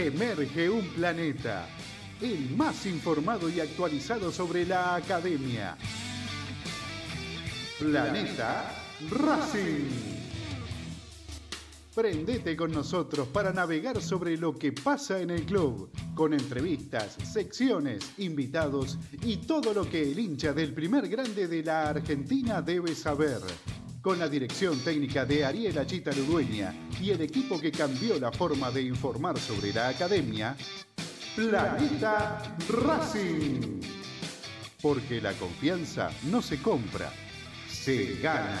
Emerge un planeta, el más informado y actualizado sobre la academia. Planeta Racing. Prendete con nosotros para navegar sobre lo que pasa en el club, con entrevistas, secciones, invitados y todo lo que el hincha del primer grande de la Argentina debe saber con la dirección técnica de Ariel Achita Ludueña y el equipo que cambió la forma de informar sobre la academia, Planeta Racing. Porque la confianza no se compra, se gana.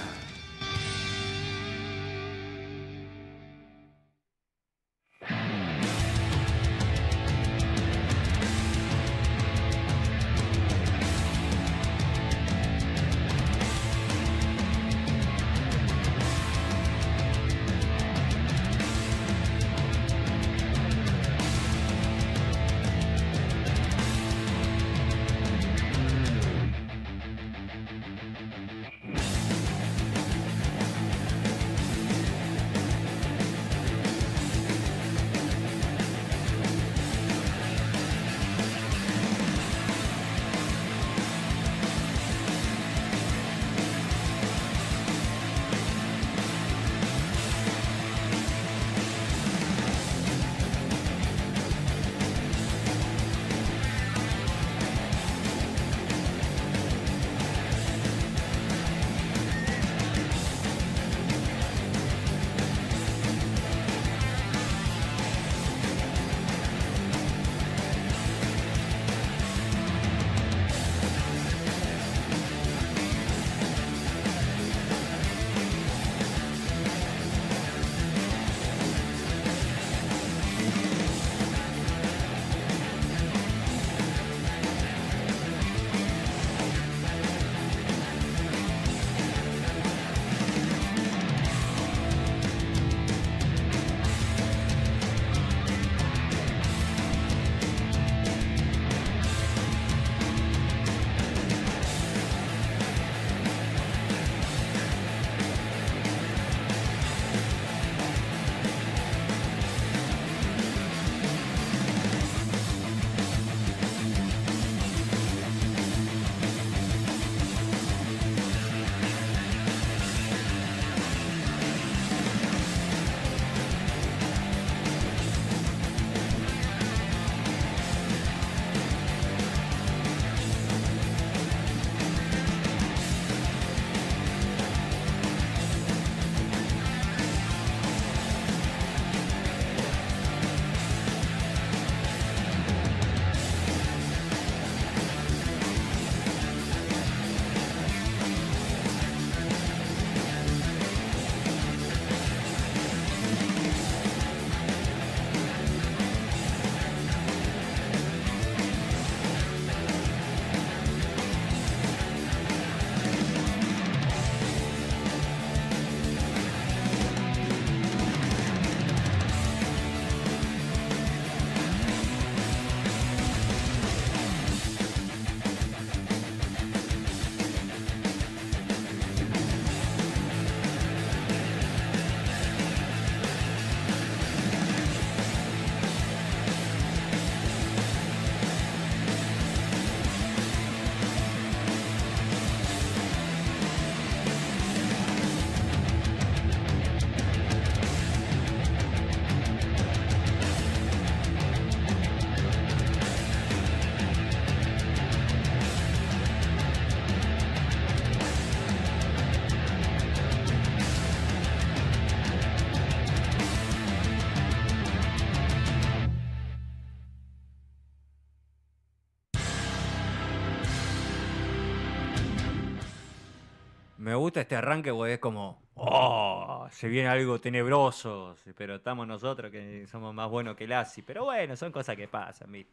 este arranque es como, oh, se viene algo tenebroso, pero estamos nosotros que somos más buenos que y Pero bueno, son cosas que pasan, ¿viste?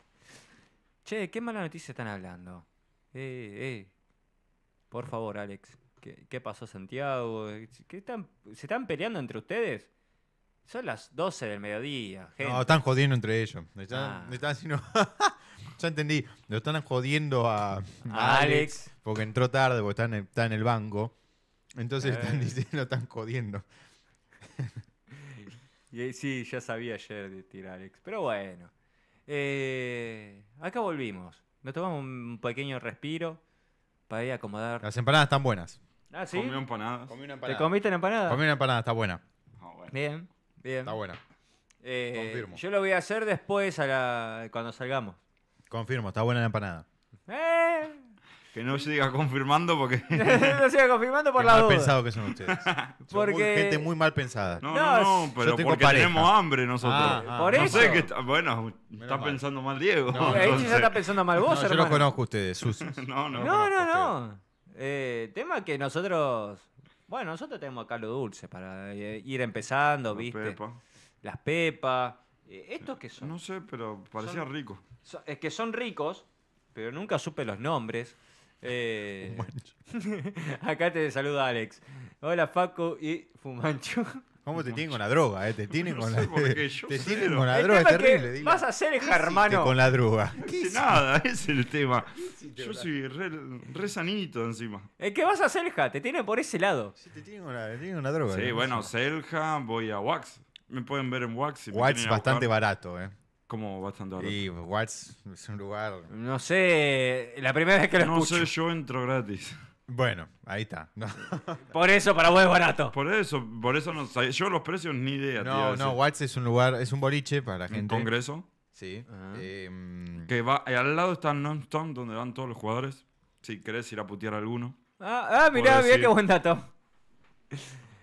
Che, ¿qué mala noticia están hablando? Eh, eh. Por favor, Alex. ¿Qué, pasó, Santiago? ¿Qué están, ¿Se están peleando entre ustedes? Son las 12 del mediodía, No, están jodiendo entre ellos. Ah. ya entendí. Lo están jodiendo a, Alex. Porque entró tarde, porque está en está en el banco. Entonces están eh. diciendo, están jodiendo. y, sí, ya sabía ayer de tirar Alex. Pero bueno. Eh, acá volvimos. Nos tomamos un pequeño respiro para ir a acomodar. Las empanadas están buenas. Ah, sí. Comí empanadas. ¿Te comiste una empanada? Comí una empanada, está buena. Ah, bien, bien. Está buena. Eh, Confirmo. Yo lo voy a hacer después a la, cuando salgamos. Confirmo, está buena la empanada. Eh, que no siga confirmando porque. no siga confirmando por Qué la mal pensado que son ustedes. porque... Son gente muy mal pensada. No, no, no, pero porque tenemos hambre nosotros. Ah, por ah, no eso. sé que está, bueno, está pensando mal Diego. No, entonces... Eh, este ya está pensando mal vos, no, Yo los conozco a ustedes, sus. no, no. No, no, no. Eh, tema que nosotros. Bueno, nosotros tenemos acá lo dulce para eh, ir empezando, Las ¿viste? Las pepas. ¿Estos qué son? No sé, pero parecían ricos. es que son ricos, pero nunca supe los nombres. Eh, acá te saluda Alex. Hola Faco y Fumancho. ¿Cómo te tienen con la droga? Eh? Te tienen con la, te, te con la droga, es terrible. Vas a Selja hermano. Con la droga. nada, es el tema. Yo soy re, sanito encima. ¿Eh, ¿Qué vas a Selja? Te tienen por ese lado. Sí, te tienen con la, te droga. Sí, bueno, Selja, voy a Wax. Me pueden ver en Wax. Si Wax bastante barato, ¿eh? como bastante barato. Y Watts es un lugar. No sé, la primera vez que lo escucho. No sé, yo entro gratis. Bueno, ahí está. Por eso para vos es barato. Por eso, por eso no Yo los precios ni idea. No, no, Watts es un lugar, es un boliche para gente. ¿Un congreso? Sí. Ah. Em, que va, eh, al lado está el donde van todos los jugadores. Si querés ir a putear alguno. Ah, ah mirá, mirá qué buen dato.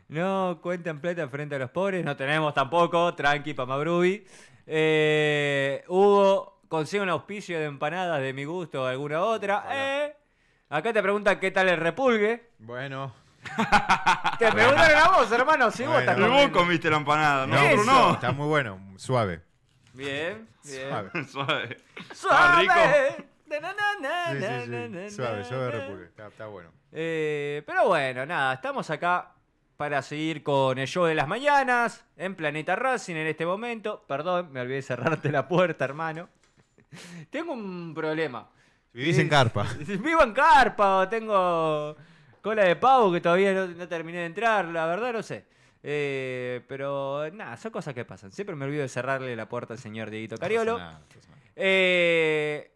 No cuentan plata frente a los pobres, no tenemos tampoco, tranqui, Pamabrubi. Eh, Hugo, consigue un auspicio de empanadas de mi gusto o alguna otra. Eh, acá te preguntan qué tal el repulgue. Bueno. te preguntan a vos, hermano, si vos estás comiste la empanada, ¿no? Está muy bueno, suave. Bien, bien. Suave. Suave. Está rico. Suave, suave repulgue. Está, bueno. Eh, pero bueno, nada, estamos acá para seguir con el show de las mañanas en Planeta Racing en este momento. Perdón, me olvidé cerrarte la puerta, hermano. Tengo un problema. Vivís en eh, carpa. Vivo en carpa, tengo cola de pavo que todavía no, terminé de entrar, la verdad no sé. Eh, pero nada, son cosas que pasan. Siempre me olvido de cerrarle la puerta al señor Dieguito Cariolo. Eh,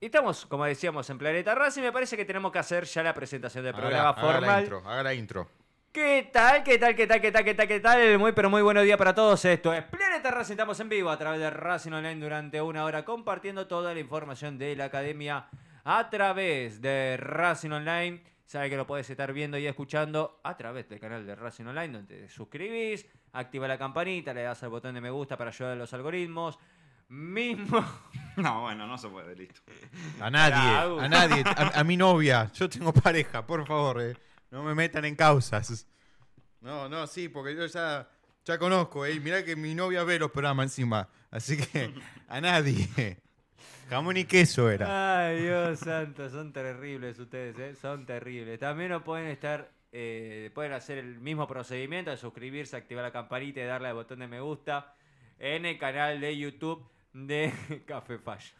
estamos, como decíamos, en Planeta Racing. Me parece que tenemos que hacer ya la presentación del programa formal. Haga la intro, haga la intro. ¿Qué tal? ¿Qué tal? ¿Qué tal? ¿Qué tal? ¿Qué tal? ¿Qué tal? Muy pero muy buenos días para todos. Esto es Planeta Racing. Estamos en vivo a través de Racing Online durante una hora compartiendo toda la información de la academia a través de Racing Online. Sabe que lo puedes estar viendo y escuchando a través del canal de Racing Online donde te suscribís, activa la campanita, le das al botón de me gusta para ayudar a los algoritmos. Mismo... No, bueno, no se puede, listo. A nadie, a nadie, a, a mi novia. Yo tengo pareja, por favor. Eh. No me metan en causas. No, no, sí, porque yo ya, ya conozco, ¿eh? Mirá que mi novia ve los programas encima. Así que a nadie. Jamón y queso era. Ay, Dios santo, son terribles ustedes, ¿eh? Son terribles. También no pueden estar eh, pueden hacer el mismo procedimiento de suscribirse, activar la campanita y darle al botón de me gusta en el canal de YouTube de Café Fallo.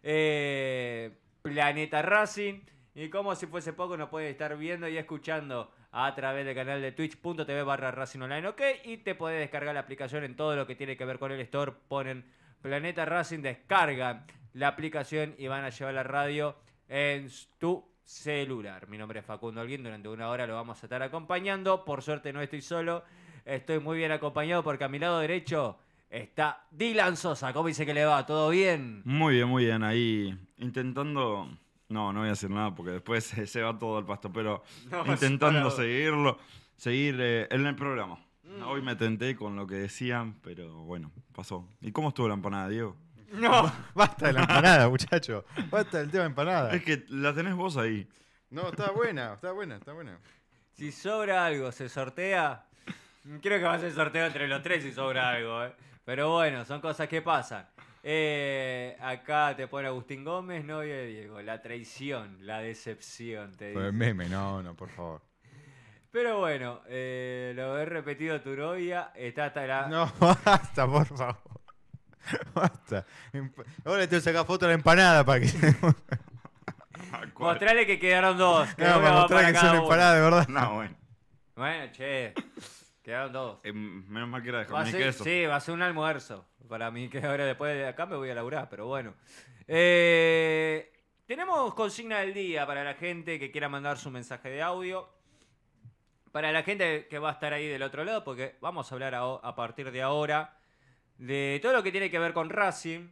Eh, Planeta Racing. Y como si fuese poco, nos puedes estar viendo y escuchando a través del canal de twitch.tv barra Racing Online, ok. Y te podés descargar la aplicación en todo lo que tiene que ver con el store. Ponen Planeta Racing, descargan la aplicación y van a llevar la radio en tu celular. Mi nombre es Facundo Alguín, durante una hora lo vamos a estar acompañando. Por suerte no estoy solo, estoy muy bien acompañado porque a mi lado derecho está Dylan Sosa. ¿Cómo dice que le va? ¿Todo bien? Muy bien, muy bien. Ahí intentando no, no voy a decir nada porque después se, va todo al pasto, pero intentando seguirlo, seguir eh, en el programa. Mm. Hoy me tenté con lo que decían, pero bueno, pasó. ¿Y cómo estuvo la empanada, Diego? No, basta de la empanada, muchacho. Basta del tema de empanada. Es que la tenés vos ahí. No, está buena, está buena, está buena. Si sobra algo, se sortea. Creo que va a ser sorteo entre los tres si sobra algo, ¿eh? Pero bueno, son cosas que pasan. Eh, acá te pone Agustín Gómez, Novia de Diego. La traición, la decepción, te digo. meme, no, no, por favor. Pero bueno, eh, lo he repetido tu novia. Está hasta la. No, basta, por favor. Basta. Ahora le tengo que sacar foto a la empanada para que. Mostrale que quedaron dos. Que no, que son empanadas, de verdad. No, bueno. Bueno, che. Quedaron dos. Eh, menos mal que era de queso. Sí, va a ser un almuerzo para mí, que ahora después de acá me voy a laburar, pero bueno. Eh, tenemos consigna del día para la gente que quiera mandar su mensaje de audio. Para la gente que va a estar ahí del otro lado, porque vamos a hablar a, partir de ahora de todo lo que tiene que ver con Racing,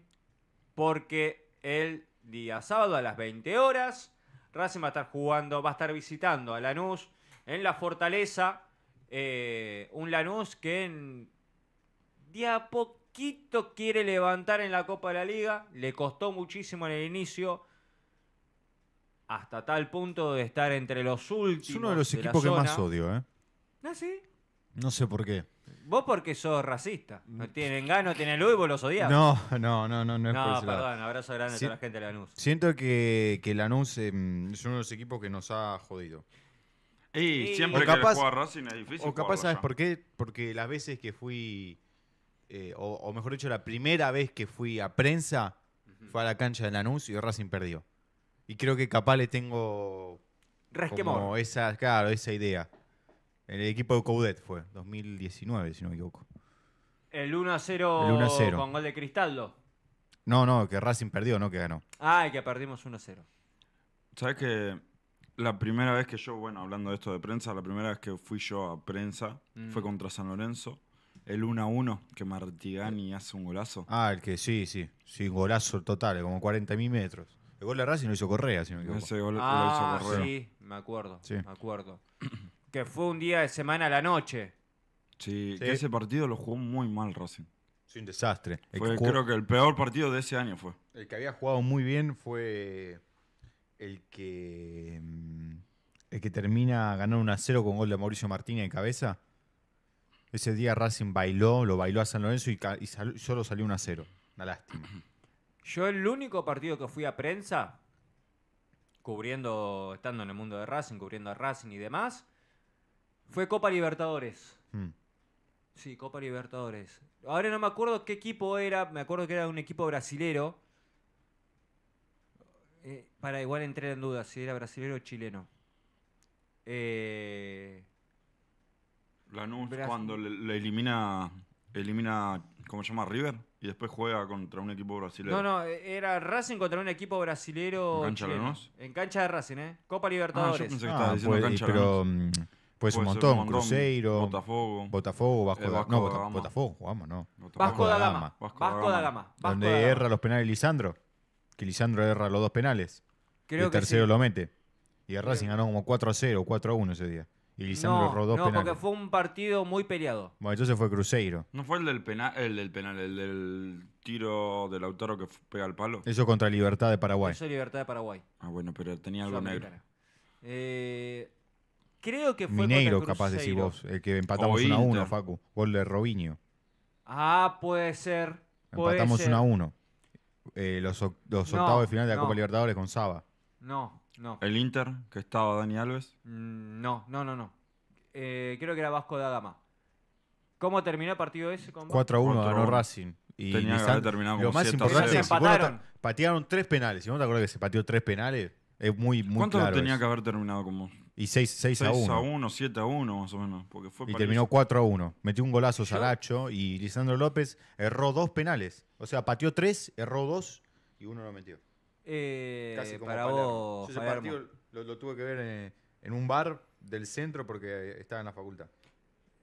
porque el día sábado a las 20 horas Racing va a estar jugando, va a estar visitando a Lanús en la Fortaleza eh, un Lanús que día de a poquito quiere levantar en la Copa de la Liga. Le costó muchísimo en el inicio. Hasta tal punto de estar entre los últimos. Es uno de los equipos que más odio, ¿eh? ¿Ah, sí? No sé por qué. Vos porque sos racista. Mm. No tienen gano, tienen luz y vos los odias. No, no, no, no, no es No, perdón, abrazo grande a toda la gente de Lanús. Siento que, que Lanús em, es uno de los equipos que nos ha jodido. Y siempre que capaz, juega Racing es difícil. O capaz, ¿sabes por qué? Porque las veces que fui, eh, o, mejor dicho, la primera vez que fui a prensa, fue a la cancha de Lanús y Racing perdió. Y creo que capaz le tengo. Como esa, claro, esa idea. El equipo de Coudet fue, 2019, si no me equivoco. El 1 0, con gol de Cristaldo. No, no, que Racing perdió, no que ganó. Ah, y que perdimos 1 0. ¿Sabes que la primera vez que yo, bueno, hablando de esto de prensa, la primera vez que fui yo a prensa fue mm. contra San Lorenzo. El 1 a 1 que Martigani eh. hace un golazo. Ah, el que sí, sí. Sí, golazo total, como 40.000 metros. El gol de Racing lo hizo Correa, si me equivoco. Ah, sí, me acuerdo. Sí. Me acuerdo. que fue un día de semana a la noche. Sí, que ese partido lo jugó muy mal Racing. Sí, un desastre. Fue, Creo que el peor partido de ese año fue. El que había jugado muy bien fue el que. Mm, que termina ganando un a 0 con gol de Mauricio Martínez en cabeza. Ese día Racing bailó, lo bailó a San Lorenzo y, solo salió un a 0. Una lástima. Yo el único partido que fui a prensa, cubriendo, estando en el mundo de Racing, cubriendo a Racing y demás, fue Copa Libertadores. Mm. Sí, Copa Libertadores. Ahora no me acuerdo qué equipo era, me acuerdo que era un equipo brasilero eh, para igual entrar en duda si era brasileño o chileno. Eh, Lanús cuando le, elimina, elimina, ¿cómo se llama? River. Y después juega contra un equipo brasileño. No, no, eh, era Racing contra un equipo brasileño. ¿En cancha En cancha de Racing, ¿eh? Copa ah, Libertadores. Ah, pues, pero, mm, pues un montón, Cruzeiro, Botafogo, Botafogo eh, no, Botafogo jugamos, no. Vasco, de da Gama, Vasco da Gama. Donde erra los penales Lisandro que Lisandro erra los dos penales. Creo el tercero lo mete. Y el Racing ganó como 4 a 0, 4 a 1 ese día. Y Lisandro no, erró dos no, porque fue un partido muy peleado. Bueno, entonces fue Cruzeiro. No fue el del penal, el del penal, el del tiro del Lautaro que pega al palo. Eso contra Libertad de Paraguay. Eso es Libertad de Paraguay. Ah, bueno, pero tenía algo negro. Eh, creo que fue Mineiro, capaz de decir vos, el que empatamos 1 a 1, Facu. Gol de Robinho. Ah, puede ser. empatamos 1 a 1. Eh, los, octavos de final de la Copa Libertadores con Saba. No, no. ¿El Inter que estaba Dani Alves? Mm, no, no, no, no. Eh, creo que era Vasco de Adama ¿Cómo terminó el partido ese? 4 a 1 ganó Racing. Y Tenía que terminado lo más importante es que patearon tres penales. Si no te acuerdas que se pateó tres penales, es muy, muy ¿Cuánto tenía que haber terminado como y 6, a 1. 6 a 1, 7 a 1 más o menos. Porque fue y terminó 4 a 1. Metió un golazo Saracho y Lisandro López erró dos penales. O sea, pateó 3, erró 2 y uno lo metió. Eh, Casi como para vos, Yo ese partido lo, lo, tuve que ver eh, en, un bar del centro porque eh, estaba en la facultad.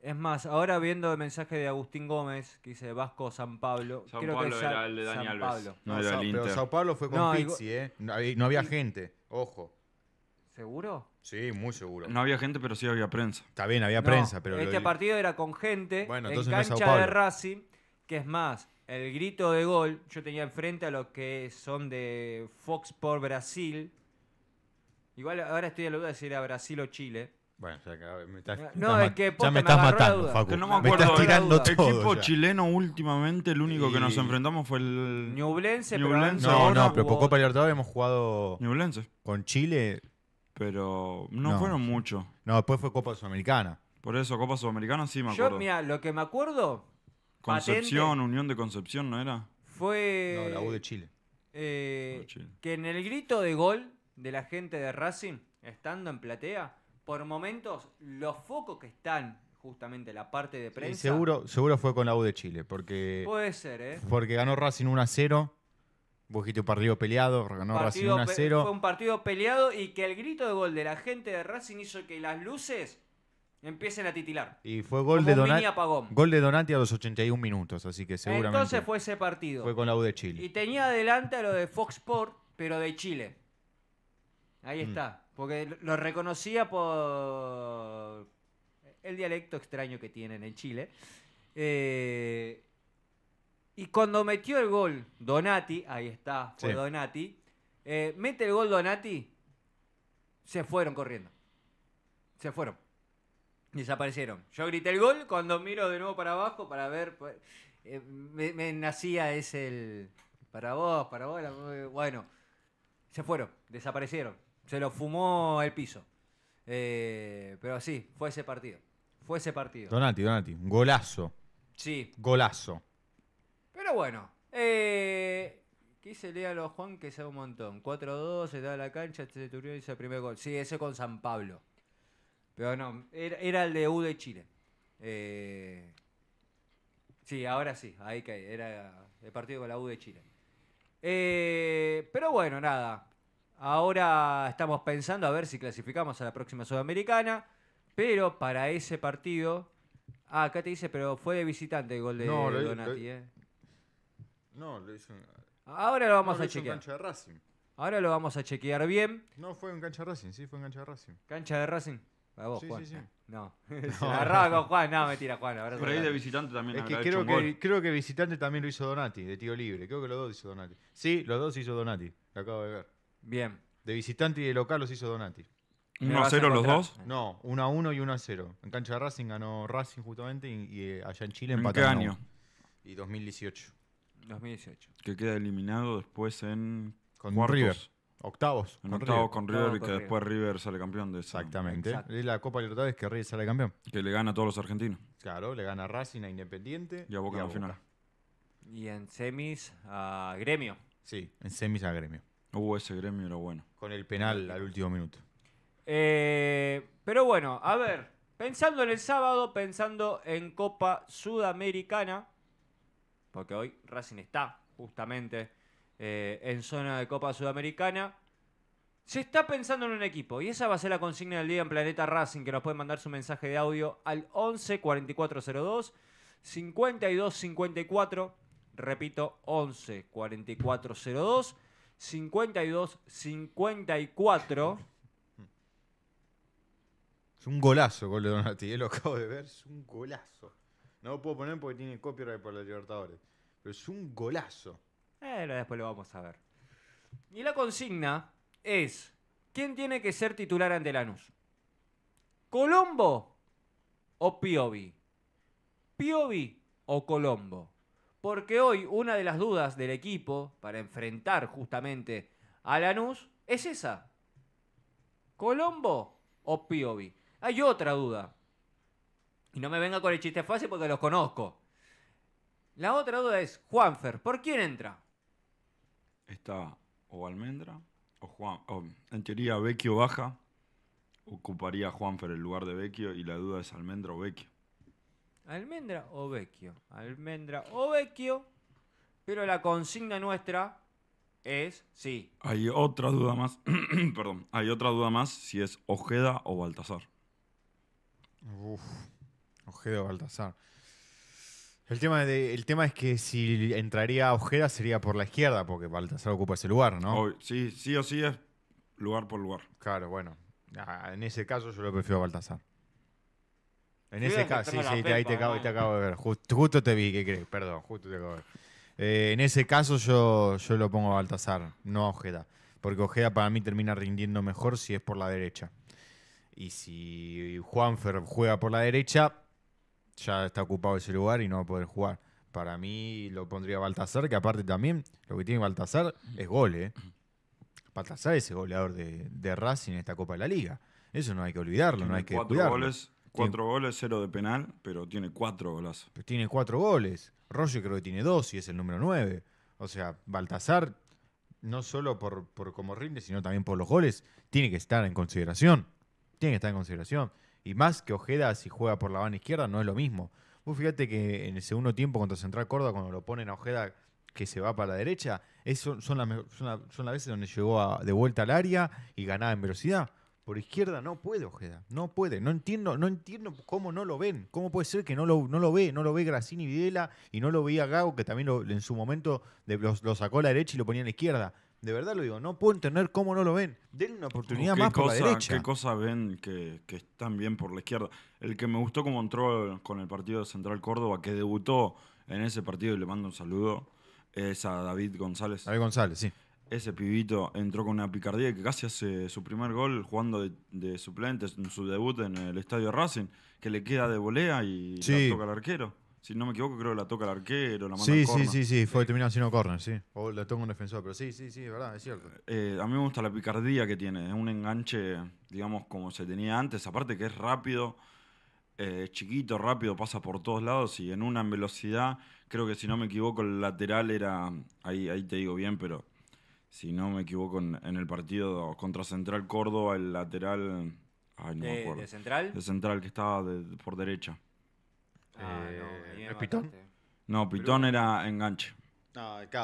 Es más, ahora viendo el mensaje de Agustín Gómez, que dice Vasco San Pablo. San creo Pablo que era el de Daniel Alves. No, pero Sao Pablo fue con no, Pizzi, ¿eh? No había, gente, ojo. ¿Seguro? Sí, muy seguro. No había gente, pero sí había prensa. Está bien, había prensa, pero. Este partido era con gente Bueno, en cancha de Racing, que es más, el grito de gol, yo tenía enfrente a los que son de Fox por Brasil. Igual ahora estoy a la duda de si era Brasil o Chile. Bueno, ya que- me estás, No, es que ya me estás matando, Facu. no me estás tirando El equipo chileno últimamente, el único que nos enfrentamos fue el Ñublense, No, no, pero por Copa Libertadores hemos jugado Ñublense. con Chile pero no, fueron muchos. No, después fue Copa Sudamericana. Por eso, Copa Sudamericana sí me Yo, mira, lo que me acuerdo Concepción, Unión de Concepción, ¿no era? fue No, eh, la U de Chile. que en el grito de gol de la gente de Racing, estando en platea, por momentos los focos que están justamente la parte de prensa. seguro, seguro fue con la U de Chile, porque, Puede ser, ¿eh? porque ganó Racing 1 a 0 dijiste un partido peleado, ganó Racing 1 0. Fue un partido peleado y que el grito de gol de la gente de Racing hizo que las luces empiecen a titilar. Y fue gol, de, Donati, gol de Donati a los 81 minutos, así que seguramente. Entonces fue ese partido. Fue con la U de Chile. Y tenía adelante a lo de Fox Sport, pero de Chile. Ahí mm. está. Porque lo reconocía por el dialecto extraño que tienen en Chile. Eh, y cuando metió el gol Donati, ahí está, fue Donati, eh, mete el gol Donati, se fueron corriendo. Se fueron. Desaparecieron. Yo grité el gol, cuando miro de nuevo para abajo para ver, pues, eh, me, nacía ese el... Para vos, para vos, eh, bueno. Se fueron, desaparecieron. Se lo fumó el piso. pero sí, fue ese partido. Fue ese partido. Donati, Donati, golazo. Sí. Golazo bueno, eh, quise leer a los Juan que sea un montón. 4-2, se da la cancha, se turió y hizo el primer gol. Sí, ese con San Pablo. Pero no, era, el de U de Chile. Eh, sí, ahora sí, ahí que Era el partido con la U de Chile. Eh, pero bueno, nada. Ahora estamos pensando a ver si clasificamos a la próxima Sudamericana. Pero para ese partido. Ah, acá te dice, pero fue de visitante el gol de Donati. eh. No, lo hizo en, Ahora lo vamos a chequear. cancha de Racing. Ahora lo vamos a chequear bien. No, fue en cancha de Racing, sí, fue en cancha de Racing. ¿Cancha de Racing? A vos, Sí, Juan. sí, sí. No. Se Juan. No, mentira, Juan. Pero ahí de visitante también Es que creo, que creo que visitante también lo hizo Donati, de Tío libre. Creo que los dos hizo Donati. Sí, los dos hizo Donati. Lo acabo de ver. Bien. De visitante y de local los hizo Donati. 1 a 0 los dos. No, 1 a 1 y 1 a 0. En cancha de Racing ganó Racing justamente y, eh, allá en Chile ¿En qué año? Y 2018. 2018. Que queda eliminado después en. Con River. Octavos. En octavos con River y que después River sale campeón Exactamente. la Copa Libertadores que River sale campeón. Que le gana a todos los argentinos. Claro, le gana a Racing, a Independiente. Y a Boca en la final. Y en semis a Gremio. Sí, en semis a Gremio. Hubo ese Gremio era bueno. Con el penal al último minuto. Eh, pero bueno, a ver. Pensando en el sábado, pensando en Copa Sudamericana porque hoy Racing está justamente eh, en zona de Copa Sudamericana. Se está pensando en un equipo y esa va a ser la consigna del día en Planeta Racing, que nos puede mandar su mensaje de audio al 11 4402 52 Repito, 11 4402 52 Es un golazo, gol de Donati, eh, lo acabo de ver, es un golazo. No lo puedo poner porque tiene copyright por los Libertadores. Pero es un golazo. Eh, después lo vamos a ver. Y la consigna es: ¿quién tiene que ser titular ante Lanús? ¿Colombo o Piovi? ¿Piovi o Colombo? Porque hoy una de las dudas del equipo para enfrentar justamente a Lanús es esa. ¿Colombo o Piovi? Hay otra duda y no me venga con el chiste fácil porque los conozco. La otra duda es, Juanfer, ¿por quién entra? Está o Almendra o Juan. en teoría, Vecchio baja. Ocuparía Juanfer el lugar de Vecchio y la duda es Almendra o Vecchio. Almendra o Vecchio. Almendra o Vecchio. Pero la consigna nuestra es sí. Hay otra duda más. Perdón. Hay otra duda más si es Ojeda o Baltasar. Uf. Ojeda o Baltasar. El tema, es que si entraría Ojeda sería por la izquierda, porque Baltasar ocupa ese lugar, ¿no? sí, sí o sí es lugar por lugar. Claro, bueno. Ah, en ese caso yo lo prefiero a Baltasar. En ese caso, sí, sí, ahí te, acabo, de ver. justo te vi, ¿qué crees? Perdón, justo te acabo de ver. Eh, en ese caso yo, yo lo pongo a Baltasar, no a Ojeda. Porque Ojeda para mí termina rindiendo mejor si es por la derecha. Y si Juanfer juega por la derecha, ya está ocupado ese lugar y no va a poder jugar. Para mí lo pondría Baltasar, que aparte también lo que tiene Baltasar es goles eh. Baltasar es el goleador de, de Racing en esta Copa de la Liga. Eso no hay que olvidarlo, no hay que cuatro goles, cuatro goles, cero de penal, pero tiene cuatro goles tiene cuatro goles. Roger creo que tiene dos y es el número nueve. O sea, Baltasar, no solo por, por cómo rinde, sino también por los goles, tiene que estar en consideración. Tiene que estar en consideración. Y más que Ojeda, si juega por la banda izquierda, no es lo mismo. Vos fíjate que en el segundo tiempo contra Central Córdoba, cuando lo ponen a Ojeda que se va para la derecha, son, las, son, las, veces donde llegó de vuelta al área y ganaba en velocidad. Por izquierda no puede Ojeda, no puede. No entiendo, no entiendo cómo no lo ven. ¿Cómo puede ser que no lo, no lo ve? No lo ve Gracini Videla y no lo veía Gago, que también en su momento lo, lo, sacó a la derecha y lo ponía a la izquierda. De verdad lo digo, no puedo entender cómo no lo ven. Denle una oportunidad más por la derecha. ¿Qué cosas ven que, están bien por la izquierda? El que me gustó como entró con el partido de Central Córdoba, que debutó en ese partido y le mando un saludo, es a David González. David González, sí. Ese pibito entró con una picardía que casi hace su primer gol jugando de, suplente en su debut en el estadio Racing, que le queda de volea y toca al arquero. Si no me equivoco, creo que la toca el arquero, la manda Sí, al sí, sí, sí, sí, fue si no, corner, sí. O le toca un defensor, pero sí, sí, sí, es verdad, es cierto. Eh, a mí me gusta la picardía que tiene. Es un enganche, digamos, como se tenía antes. Aparte que es rápido, eh, es chiquito, rápido, pasa por todos lados y en una velocidad. Creo que si no me equivoco, el lateral era. Ahí, ahí te digo bien, pero si no me equivoco, en, el partido contra Central Córdoba, el lateral. Ay, no me acuerdo. ¿De Central? De Central, que estaba por derecha. Ah, no, eh, Pitón? No, Pitón era enganche.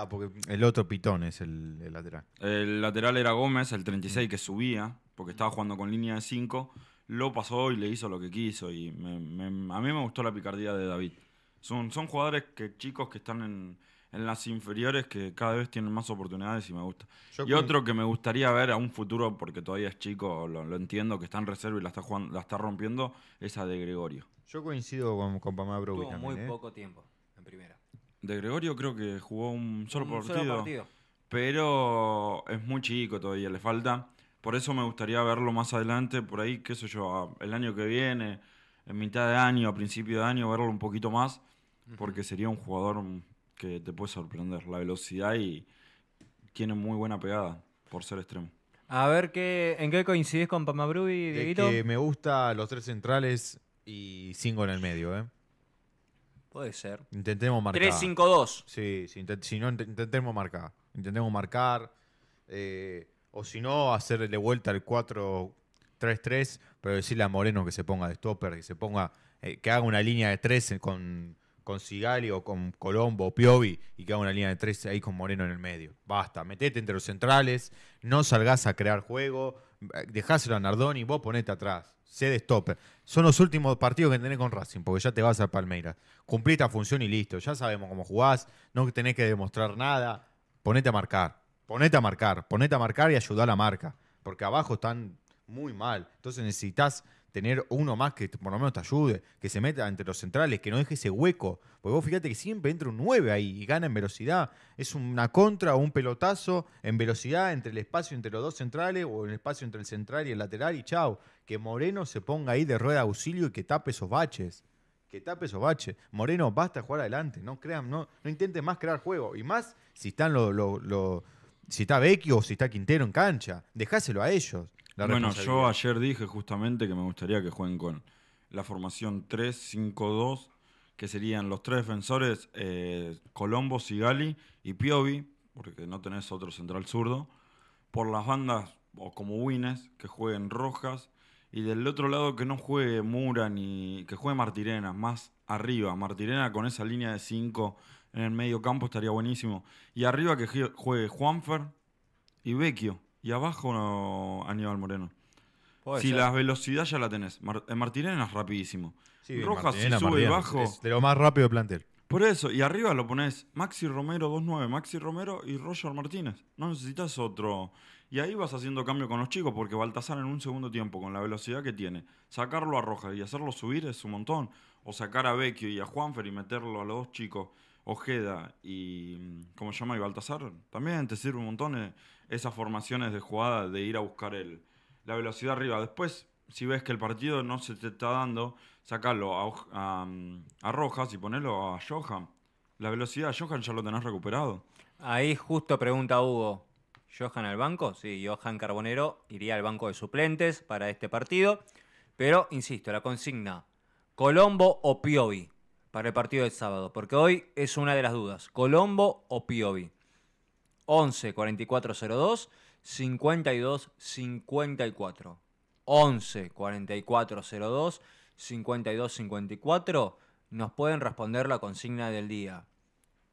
porque el otro Pitón es el, lateral. El lateral era Gómez, el 36 mm. que subía, porque estaba jugando con línea de 5. Lo pasó y le hizo lo que quiso. Y a mí me gustó la picardía de David. Son, son jugadores que chicos que están en, las inferiores que cada vez tienen más oportunidades y me gusta. y otro que me gustaría ver a un futuro, porque todavía es chico, lo, entiendo, que está en reserva y la está, jugando, la está rompiendo, es De Gregorio. Yo coincido con, con Pamá también. muy ¿eh? poco tiempo en primera. De Gregorio creo que jugó un solo, partido, Pero es muy chico todavía, le falta. Por eso me gustaría verlo más adelante, por ahí, qué sé yo, el año que viene, en mitad de año, a principio de año, verlo un poquito más, porque sería un jugador que te puede sorprender. La velocidad y tiene muy buena pegada por ser extremo. A ver, qué, ¿en qué coincides con Pamabru Dieguito? Que me gusta los tres centrales y 5 en el medio, ¿eh? Puede ser. Intentemos marcar. 3-5-2. Sí, si no, intentemos marcar. Intentemos marcar. Eh, o si no, hacerle vuelta al 4-3-3, pero decirle a Moreno que se ponga de stopper, que se ponga, eh, que haga una línea de 3 con, con Sigali o con Colombo o Piovi y que haga una línea de 3 ahí con Moreno en el medio. Basta, metete entre los centrales, no salgas a crear juego, eh, dejáselo a Nardoni, vos ponete atrás. Sede stopper. Son los últimos partidos que tenés con Racing, porque ya te vas a Palmeiras. Cumplí esta función y listo. Ya sabemos cómo jugás, no tenés que demostrar nada. Ponete a marcar, ponete a marcar, ponete a marcar y ayuda a la marca. Porque abajo están muy mal. Entonces necesitas tener uno más que por lo menos te ayude, que se meta entre los centrales, que no deje ese hueco. Porque vos fíjate que siempre entra un 9 ahí y gana en velocidad. Es una contra o un pelotazo en velocidad entre el espacio entre los dos centrales o el espacio entre el central y el lateral y chao. Que Moreno se ponga ahí de rueda de auxilio y que tape esos baches. Que tape esos baches. Moreno, basta jugar adelante. No crean, no, no intenten más crear juego. Y más si están los... lo, si está Vecchio o si está Quintero en cancha, dejáselo a ellos. Bueno, yo ayer dije justamente que me gustaría que jueguen con la formación 3-5-2, que serían los tres defensores, eh, Colombo, Sigali y Piovi, porque no tenés otro central zurdo. Por las bandas, o como Wines, que jueguen Rojas. Y del otro lado que no juegue Mura ni que juegue Martirena, más arriba. Martirena con esa línea de 5 en el medio campo estaría buenísimo. Y arriba que juegue Juanfer y Vecchio y abajo no, Aníbal Moreno. Si la velocidad ya la tenés. Martínez es rapidísimo. Rojas sube y bajo. Es de lo más rápido plantel. Por eso, y arriba lo pones Maxi Romero 2-9, Maxi Romero y Roger Martínez. No necesitas otro. Y ahí vas haciendo cambio con los chicos, porque Baltasar en un segundo tiempo, con la velocidad que tiene, sacarlo a Rojas y hacerlo subir es un montón o sacar a Vecchio y a Juanfer y meterlo a los dos chicos, Ojeda y, mm, ¿cómo se llama? Y Baltasar, también te sirve un montón eh, esas formaciones de jugada de ir a buscar el, la velocidad arriba. Después, si ves que el partido no se te está dando, sacalo mm, a, Rojas y ponelo a Johan. La velocidad de Johan ya lo tenés recuperado. Ahí justo pregunta Hugo, Johan al banco, sí, Johan Carbonero iría al banco de suplentes para este partido, pero insisto, la consigna Colombo o Piovi para el partido del sábado, porque hoy es una de las dudas, Colombo o Piovi. 11 4402 52 54. 11 4402 52 54 nos pueden responder la consigna del día.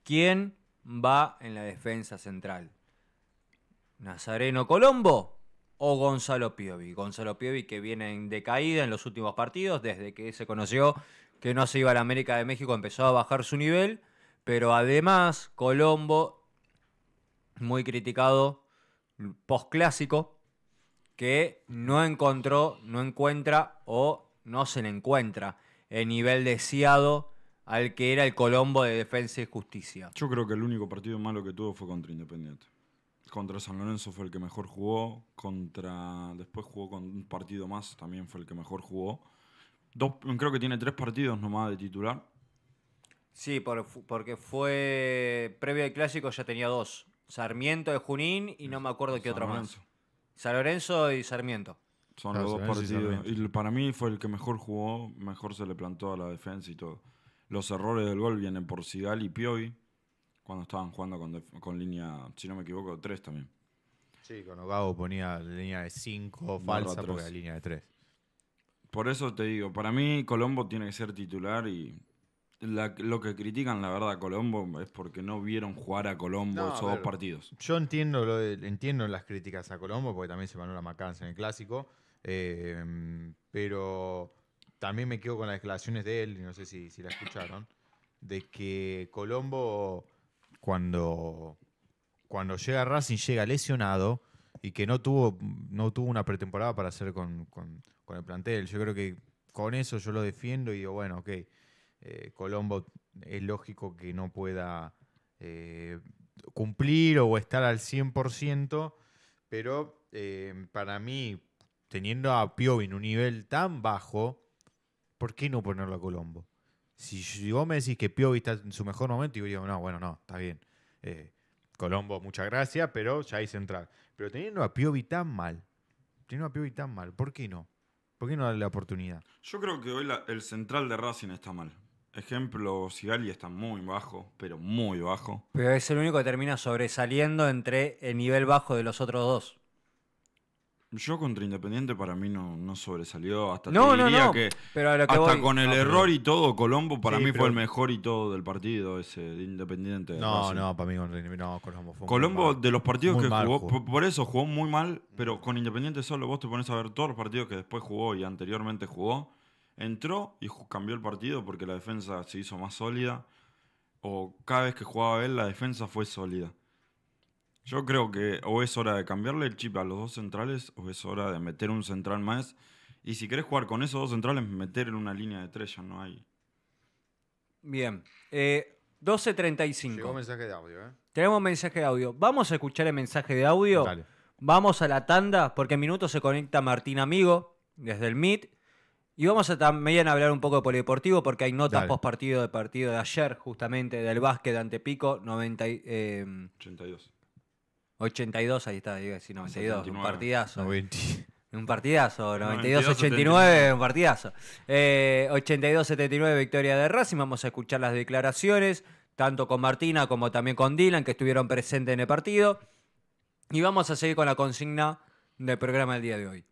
¿Quién va en la defensa central? ¿Nazareno Colombo o Gonzalo Piovi. Gonzalo Piovi que viene en decaída en los últimos partidos, desde que se conoció que no se iba a la América de México, empezó a bajar su nivel, pero además Colombo, muy criticado, Clásico que no encontró, no encuentra o no se le encuentra el nivel deseado al que era el Colombo de Defensa y Justicia. Yo creo que el único partido malo que tuvo fue contra Independiente. Contra San Lorenzo fue el que mejor jugó. Contra. Después jugó con un partido más, también fue el que mejor jugó. creo que tiene tres partidos nomás de titular. Sí, porque fue. Previo al clásico ya tenía dos. Sarmiento de Junín y no me acuerdo qué otra otro más. San Lorenzo y Sarmiento. Son ah, los dos partidos. Y, para mí fue el que mejor jugó, mejor se le plantó a la defensa y todo. Los errores del gol vienen por Sigal y Piovi cuando estaban jugando con, línea, si no me equivoco, 3 también. Sí, cuando Gabo ponía línea de 5 falsa porque era línea de 3. Por eso te digo, para mí Colombo tiene que ser titular y lo que critican, la verdad, a Colombo es porque no vieron jugar a Colombo esos dos partidos. Yo entiendo, lo entiendo las críticas a Colombo, porque también se ganó la macanza en el clásico, eh, pero también me quedo con las declaraciones de él, y no sé si, si la escucharon, de que Colombo cuando, cuando llega Racing, llega lesionado y que no tuvo, no tuvo una pretemporada para hacer con, el plantel. Yo creo que con eso yo lo defiendo y digo, bueno, ok, eh, Colombo es lógico que no pueda eh, cumplir o estar al 100%, pero eh, para mí, teniendo a Piovin un nivel tan bajo, ¿por qué no ponerlo a Colombo? Si vos me decís que Piovi está en su mejor momento, yo digo, no, bueno, no, está bien. Eh, Colombo, muchas gracias, pero ya hay central. Pero teniendo a Piovi tan mal, teniendo a Piovi tan mal, ¿por qué no? ¿Por qué no darle la oportunidad? Yo creo que hoy el central de Racing está mal. Ejemplo, Sigali está muy bajo, pero muy bajo. Pero es el único que termina sobresaliendo entre el nivel bajo de los otros dos. Yo contra Independiente para mí no, sobresalió. Hasta con el ah, error y todo, Colombo para mí fue el mejor y todo del partido ese de Independiente. No, no, para mí con no, Colombo fue Colombo de los partidos que jugó, por eso jugó muy mal, pero con Independiente solo vos te pones a ver todos los partidos que después jugó y anteriormente jugó. Entró y cambió el partido porque la defensa se hizo más sólida. O cada vez que jugaba él, la defensa fue sólida. Yo creo que o es hora de cambiarle el chip a los dos centrales o es hora de meter un central más. Y si querés jugar con esos dos centrales, meter en una línea de tres ya no hay. Bien. 12.35. Eh, Llegó mensaje de audio, ¿eh? Tenemos mensaje de audio. Vamos a escuchar el mensaje de audio. Vamos a la tanda, porque en minutos se conecta Martín Amigo desde el MIT. Y vamos a también hablar un poco de polideportivo, porque hay notas post partido de partido de ayer, justamente del básquet de Antepico, 82. 82, ahí está, sí, 92, un partidazo. Un partidazo, 92-89, un partidazo. 82-79, victoria de Racing. Vamos a escuchar las declaraciones, tanto con Martina como también con Dylan, que estuvieron presentes en el partido. Y vamos a seguir con la consigna del programa del día de hoy.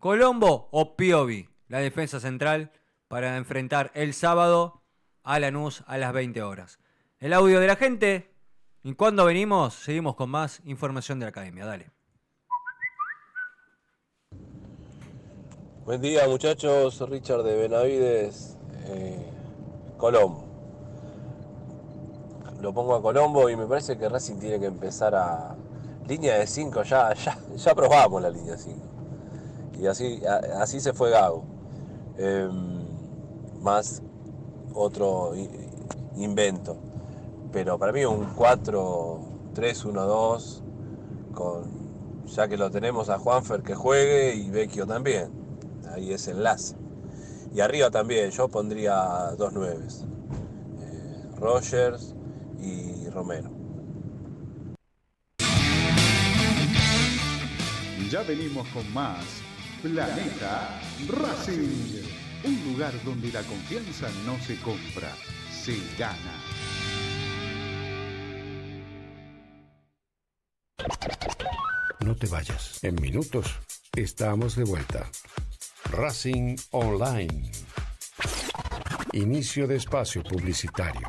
Colombo o Piovi, la defensa central, para enfrentar el sábado a Lanús a las 20 horas. El audio de la gente y cuando venimos, seguimos con más información de la academia. Dale. Buen día, muchachos. Richard de Benavides, eh, Colombo. Lo pongo a Colombo y me parece que Racing tiene que empezar a. Línea de 5, ya, ya, ya probamos la línea 5. Y así, así se fue Gago. Em, más otro invento pero para mí un 4-3-1-2, con, ya que lo tenemos a Juanfer que juegue y Vecchio también. Ahí es enlace. Y arriba también, yo pondría dos nueves. Eh, Rogers y Romero. Ya venimos con más Planeta Racing. Un lugar donde la confianza no se compra, se gana. No te vayas. En minutos estamos de vuelta. Racing Online. Inicio de espacio publicitario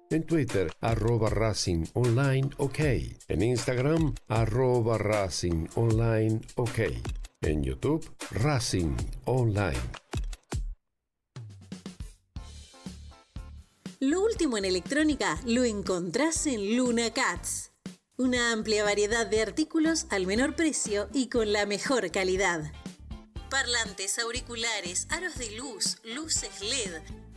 en Twitter arroba Racing Online OK, en Instagram arroba Racing Online OK, en YouTube Racing Online. Lo último en electrónica lo encontrás en Luna Cats. Una amplia variedad de artículos al menor precio y con la mejor calidad. Parlantes, auriculares, aros de luz, luces LED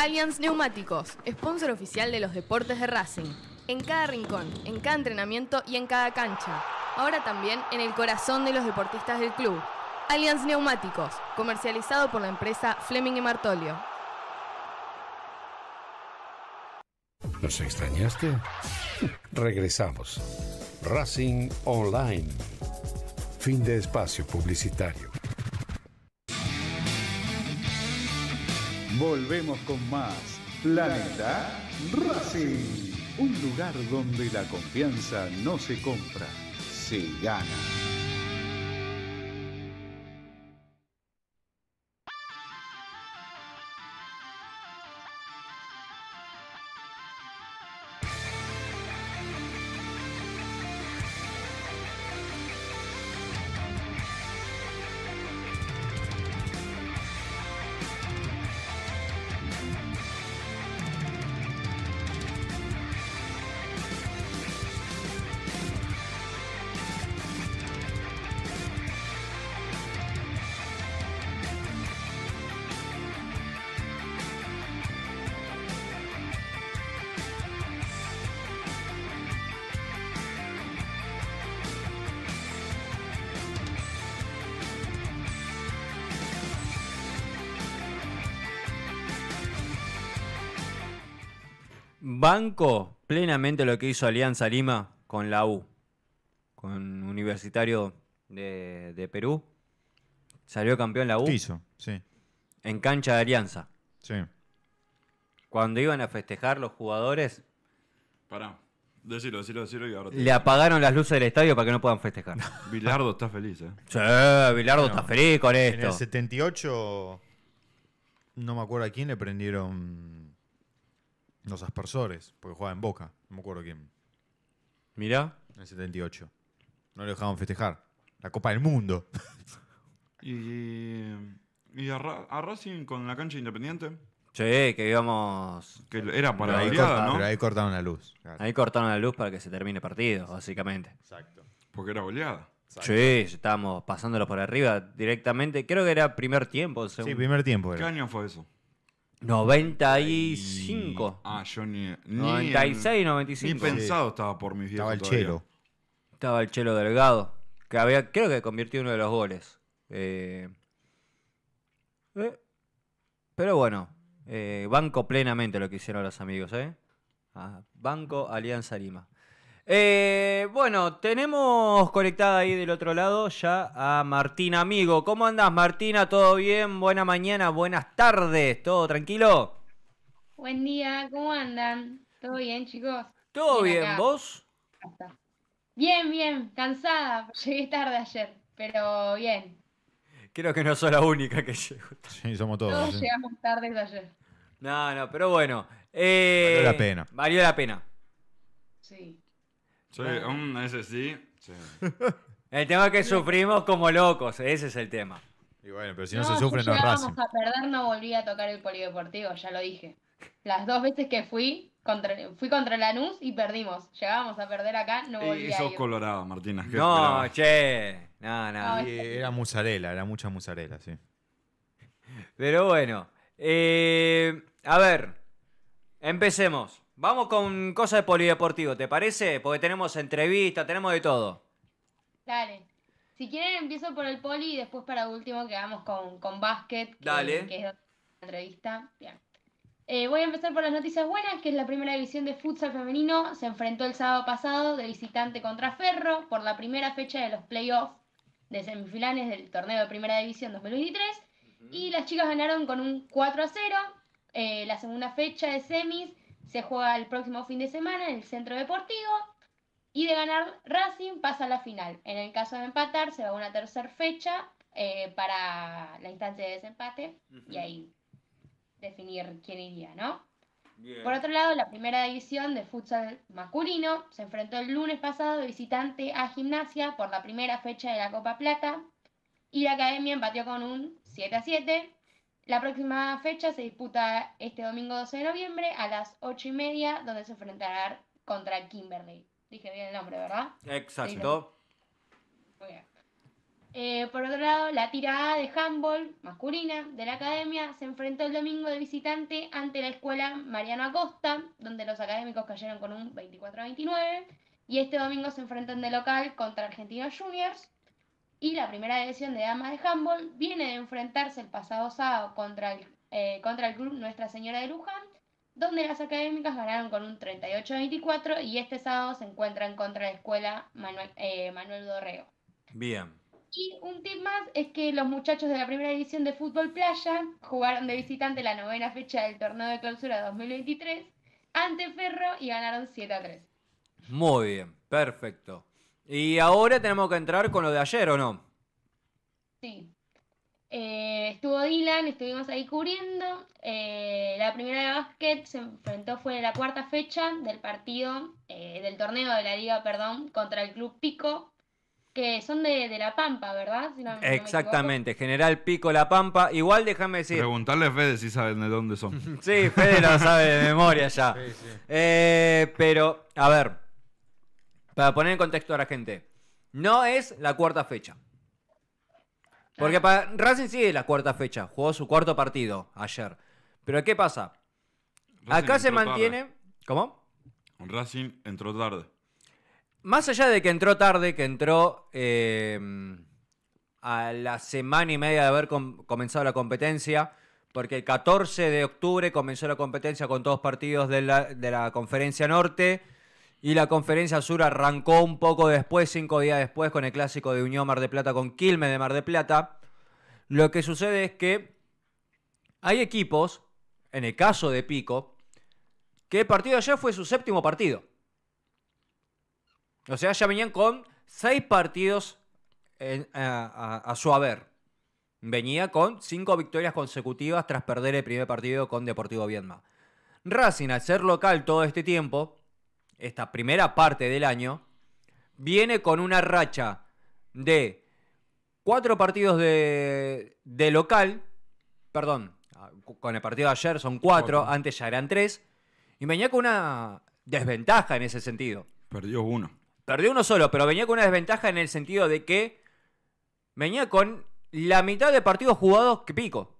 Allianz Neumáticos, sponsor oficial de los deportes de Racing. En cada rincón, en cada entrenamiento y en cada cancha. Ahora también en el corazón de los deportistas del club. Allianz Neumáticos, comercializado por la empresa Fleming y Martolio. ¿Nos extrañaste? Regresamos. Racing Online. Fin de espacio publicitario. Volvemos con más Planeta Racing. Un lugar donde la confianza no se compra, se gana. Banco plenamente lo que hizo Alianza Lima con la U, con Universitario de, Perú. Salió campeón la U. Hizo, sí. En cancha de Alianza. Sí. Cuando iban a festejar los jugadores. Pará. decirlo, decirlo, decirlo. Le apagaron las luces del estadio para que no puedan festejar. Bilardo está feliz, ¿eh? Sí, Bilardo está feliz con esto. En el 78, no me acuerdo a quién le prendieron los aspersores, porque jugaba en Boca, no me acuerdo quién. Mirá. En el 78. No le dejaban festejar. La Copa del Mundo. y, a, Racing con la cancha independiente. Sí, que íbamos Que era para la ¿no? Pero ahí cortaron la luz. Ahí cortaron la luz para que se termine el partido, básicamente. Exacto. Porque era goleada. Sí, estábamos pasándolo por arriba directamente. Creo que era primer tiempo. Según... Sí, primer tiempo. ¿Qué año fue eso? 95. Ah, yo ni. 96, 95. Ni pensado estaba por mis viejos. Estaba el chelo. Estaba el chelo delgado. Que había, creo que convirtió uno de los goles. Eh, eh, pero bueno, eh, banco plenamente lo que hicieron los amigos, ¿eh? Ah, banco Alianza Lima. Eh, bueno, tenemos conectada ahí del otro lado ya a Martina Amigo. ¿Cómo andas, Martina? ¿Todo bien? Buena mañana, buenas tardes. ¿Todo tranquilo? Buen día, ¿cómo andan? ¿Todo bien, chicos? ¿Todo bien, vos? Bien, bien, cansada. Llegué tarde ayer, pero bien. Creo que no soy la única que llegó Sí, somos todos. Todos llegamos tarde ayer. No, no, pero bueno. Eh, la pena. Valió la pena. Sí. Sí, un Sí. El tema es que sufrimos como locos, ese es el tema. Y bueno, pero si no, se sufre, si no a perder, no volví a tocar el polideportivo, ya lo dije. Las dos veces que fui, contra, fui contra Lanús y perdimos. Llegábamos a perder acá, no volví y sos colorado, Martina. No, che. No, no. era musarela, era mucha musarela, sí. Pero bueno. Eh, a ver, empecemos. Vamos con cosas de polideportivo, ¿te parece? Porque tenemos entrevistas, tenemos de todo. Dale. Si quieren, empiezo por el poli y después para último quedamos con, con básquet, Dale. es entrevista. Bien. Eh, voy a empezar por las noticias buenas, que es la primera división de futsal femenino. Se enfrentó el sábado pasado de visitante contra Ferro por la primera fecha de los playoffs de semifinales del torneo de primera división 2023. Y las chicas ganaron con un 4 a 0. Eh, la segunda fecha de semis se juega el próximo fin de semana en el Centro Deportivo y de ganar Racing pasa a la final. En el caso de empatar se va a una tercera fecha eh, para la instancia de desempate y ahí definir quién iría, ¿no? Por otro lado, la primera división de futsal masculino se enfrentó el lunes pasado visitante a Gimnasia por la primera fecha de la Copa Plata y la academia empatió con un 7 a 7 la próxima fecha se disputa este domingo 12 de noviembre a las 8 y media, donde se enfrentará contra Kimberley. Dije bien el nombre, ¿verdad? Exacto. Eh, por otro lado, la tirada A de handball masculina de la academia se enfrentó el domingo de visitante ante la escuela Mariano Acosta, donde los académicos cayeron con un 24-29. Y este domingo se enfrentan de local contra Argentinos Juniors, y la primera división de Dama de handball viene de enfrentarse el pasado sábado contra el, eh, contra el club Nuestra Señora de Luján, donde las académicas ganaron con un 38-24 y este sábado se encuentran contra la escuela Manuel, eh, Dorrego. Bien. Y un tip más es que los muchachos de la primera división de fútbol playa jugaron de visitante la novena fecha del torneo de clausura 2023 ante Ferro y ganaron 7 a 3. Muy bien, perfecto. Y ahora tenemos que entrar con lo de ayer, ¿o no? Sí. Eh, estuvo Dylan, estuvimos ahí cubriendo. Eh, la primera de básquet se enfrentó fue en la cuarta fecha del partido, eh, del torneo de la liga, perdón, contra el Club Pico, que son de, La Pampa, ¿verdad? Exactamente, General Pico La Pampa. Igual déjame decir. Preguntarle a Fede si saben de dónde son. sí, Fede lo sabe de memoria ya. pero, a ver para poner en contexto a la gente, no es la cuarta fecha. Porque Racing sí es la cuarta fecha, jugó su cuarto partido ayer. Pero ¿qué pasa? Acá se mantiene... ¿Cómo? Racing entró tarde. Más allá de que entró tarde, que entró eh, a la semana y media de haber comenzado la competencia, porque el 14 de octubre comenzó la competencia con todos partidos de la, de la Conferencia Norte y la conferencia sur arrancó un poco después, cinco días después, con el clásico de Unión Mar de Plata con Quilmes de Mar de Plata. Lo que sucede es que hay equipos, en el caso de Pico, que el partido de ayer fue su séptimo partido. O sea, ya venían con seis partidos a, a su haber. Venía con cinco victorias consecutivas tras perder el primer partido con Deportivo Viedma. Racing, al ser local todo este tiempo, esta primera parte del año, viene con una racha de cuatro partidos de, local, perdón, ah, con el partido de ayer son cuatro, antes ya eran tres, y venía con una desventaja en ese sentido. Perdió uno. Perdió uno solo, pero venía con una desventaja en el sentido de que venía con la mitad de partidos jugados que Pico.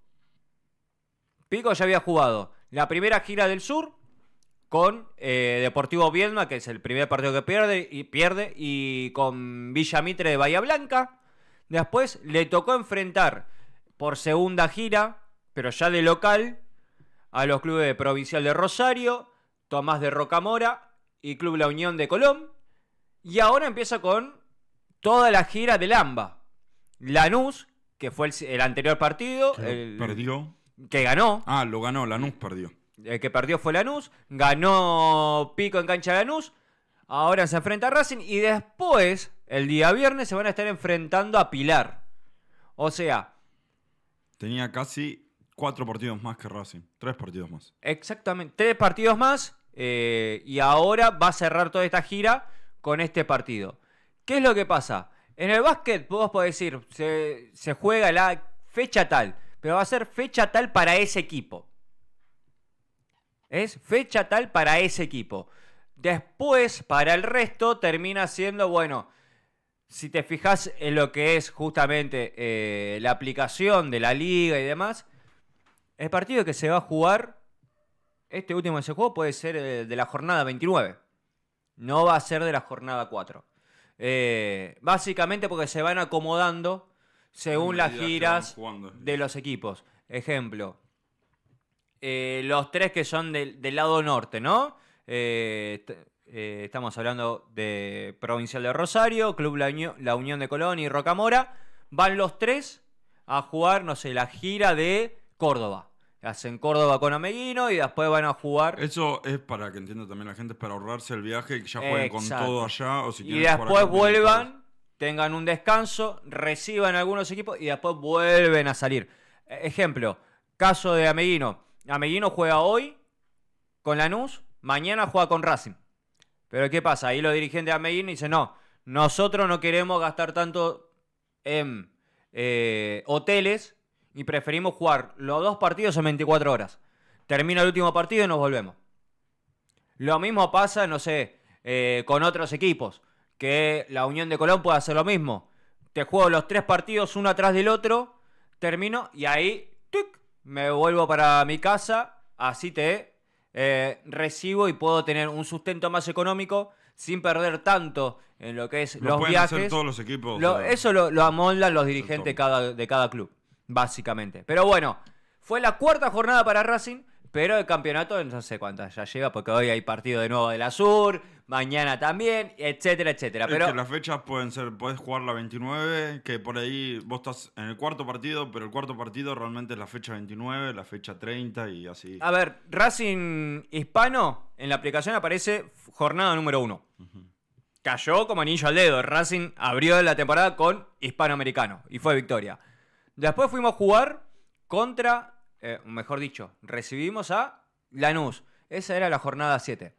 Pico ya había jugado la primera gira del sur, con eh, Deportivo Viedma, que es el primer partido que pierde y, pierde, y con Villa Mitre de Bahía Blanca. Después le tocó enfrentar por segunda gira, pero ya de local, a los clubes de Provincial de Rosario, Tomás de Rocamora y Club La Unión de Colón. Y ahora empieza con toda la gira del AMBA. Lanús, que fue el, anterior partido. perdió. Que ganó. Ah, lo ganó, Lanús perdió. El que perdió fue Lanús, ganó Pico en cancha Lanús, ahora se enfrenta a Racing y después, el día viernes, se van a estar enfrentando a Pilar. O sea... Tenía casi cuatro partidos más que Racing, tres partidos más. Exactamente, tres partidos más eh, y ahora va a cerrar toda esta gira con este partido. ¿Qué es lo que pasa? En el básquet vos podés decir, se, se juega la fecha tal, pero va a ser fecha tal para ese equipo. Es fecha tal para ese equipo. Después, para el resto, termina siendo, bueno, si te fijas en lo que es justamente eh, la aplicación de la liga y demás, el partido que se va a jugar, este último de ese juego puede ser eh, de la jornada 29. No va a ser de la jornada 4. Eh, básicamente porque se van acomodando según las giras de los equipos. Ejemplo, eh, los tres que son del, lado norte, ¿no? Eh, eh, estamos hablando de Provincial de Rosario, Club la, Unión, de Colón y Rocamora. Van los tres a jugar, no sé, la gira de Córdoba. Hacen Córdoba con Ameguino y después van a jugar. Eso es para que entienda también la gente, es para ahorrarse el viaje y ya jueguen con todo allá. y después vuelvan, tengan un descanso, reciban algunos equipos y después vuelven a salir. Ejemplo, caso de Ameguino Ameguino juega hoy con Lanús, mañana juega con Racing. Pero ¿qué pasa? Ahí los dirigentes de Ameguino dicen, no, nosotros no queremos gastar tanto en eh, hoteles y preferimos jugar los dos partidos en 24 horas. Termina el último partido y nos volvemos. Lo mismo pasa, no sé, eh, con otros equipos, que la Unión de Colón puede hacer lo mismo. Te juego los tres partidos uno atrás del otro, termino y ahí ¡tuc! me vuelvo para mi casa, así te eh, recibo y puedo tener un sustento más económico sin perder tanto en lo que es los viajes. todos los equipos. eso lo, lo, amoldan los dirigentes de cada, de cada club, básicamente. Pero bueno, fue la cuarta jornada para Racing, pero el campeonato no sé cuántas ya lleva, porque hoy hay partido de nuevo del la Sur, mañana también, etcétera, etcétera. las fechas pueden ser, podés jugar la 29, que por ahí vos estás en el cuarto partido, pero el cuarto partido realmente es la fecha 29, la fecha 30 y así. A ver, Racing Hispano, en la aplicación aparece jornada número 1. Cayó como anillo al dedo. Racing abrió la temporada con hispanoamericano y fue victoria. Después fuimos a jugar contra, eh, mejor dicho, recibimos a Lanús. Esa era la jornada 7.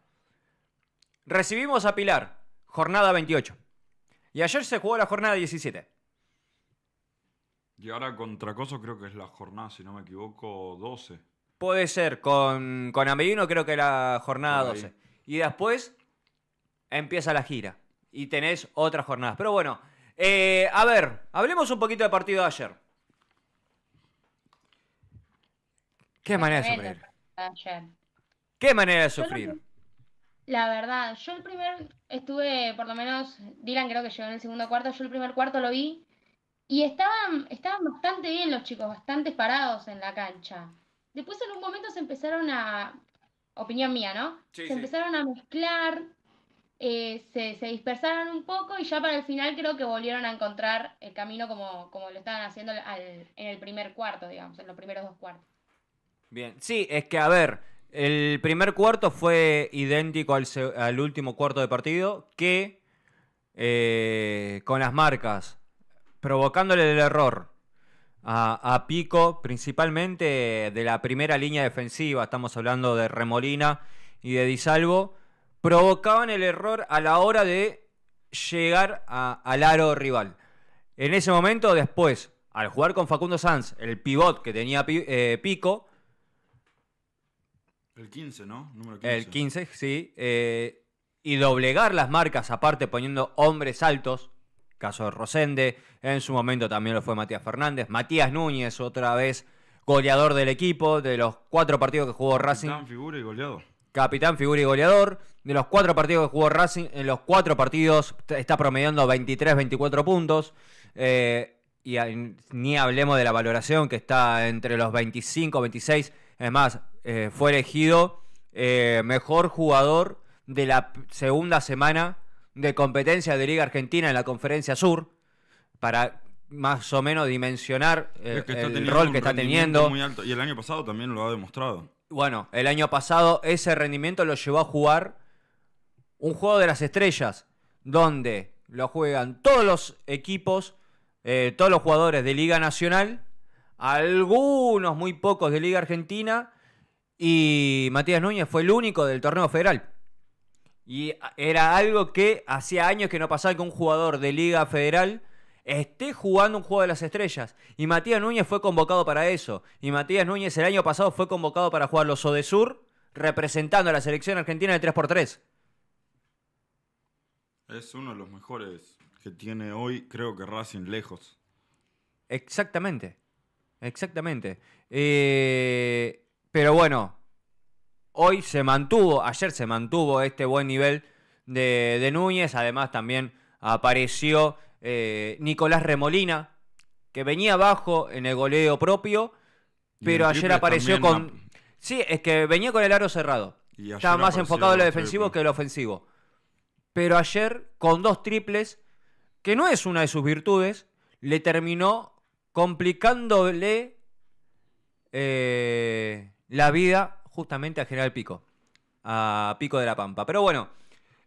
Recibimos a Pilar, jornada 28. Y ayer se jugó la jornada 17. Y ahora contra Coso creo que es la jornada, si no me equivoco, 12. Puede ser, con, con creo que la jornada 12. Y después empieza la gira y tenés otras jornadas. Pero bueno, eh, a ver, hablemos un poquito del partido de ayer. Qué manera de sufrir. Qué manera de sufrir. La verdad, yo el primer estuve, por lo menos, Dylan creo que llegó en el segundo cuarto, yo el primer cuarto lo vi y estaban, estaban bastante bien los chicos, bastante parados en la cancha. Después en un momento se empezaron a, opinión mía, ¿no? se empezaron a mezclar, eh, se, dispersaron un poco y ya para el final creo que volvieron a encontrar el camino como, como lo estaban haciendo en el primer cuarto, digamos, en los primeros dos cuartos. Bien, sí, es que a ver, el primer cuarto fue idéntico al, último cuarto de partido, que eh, con las marcas, provocándole el error a, Pico, principalmente de la primera línea defensiva, estamos hablando de Remolina y de Disalvo, provocaban el error a la hora de llegar al aro rival. En ese momento, después, al jugar con Facundo Sanz, el pivot que tenía eh, Pico, el 15, ¿no? El 15, sí. Eh, y doblegar las marcas aparte poniendo hombres altos. Caso de Rosende, en su momento también lo fue Matías Fernández. Matías Núñez, otra vez goleador del equipo, de los cuatro partidos que jugó Racing. Capitán, figura y goleador. Capitán, figura y goleador. De los cuatro partidos que jugó Racing, en los cuatro partidos está promediando 23, 24 puntos. Eh, y ni hablemos de la valoración que está entre los 25, 26 Además, eh, fue elegido eh, mejor jugador de la segunda semana de competencia de Liga Argentina en la Conferencia Sur, para más o menos dimensionar el, rol que está teniendo. Muy Y el año pasado también lo ha demostrado. Bueno, el año pasado ese rendimiento lo llevó a jugar un juego de las estrellas, donde lo juegan todos los equipos, eh, todos los jugadores de Liga Nacional algunos muy pocos de Liga Argentina y Matías Núñez fue el único del torneo federal. Y era algo que hacía años que no pasaba que un jugador de Liga Federal esté jugando un juego de las estrellas. Y Matías Núñez fue convocado para eso. Y Matías Núñez el año pasado fue convocado para jugar los Odesur representando a la selección argentina de 3x3. Es uno de los mejores que tiene hoy, creo que Racing lejos. Exactamente exactamente. Eh, pero bueno, hoy se mantuvo, ayer se mantuvo este buen nivel de, de Núñez. Además, también apareció eh, Nicolás Remolina, que venía abajo en el goleo propio, pero ayer apareció con. Sí, es que venía con el aro cerrado. Estaba más enfocado en lo defensivo que en lo ofensivo. Pero ayer, con dos triples, que no es una de sus virtudes, le terminó complicándole eh, la vida justamente a General Pico, a Pico de la Pampa. Pero bueno,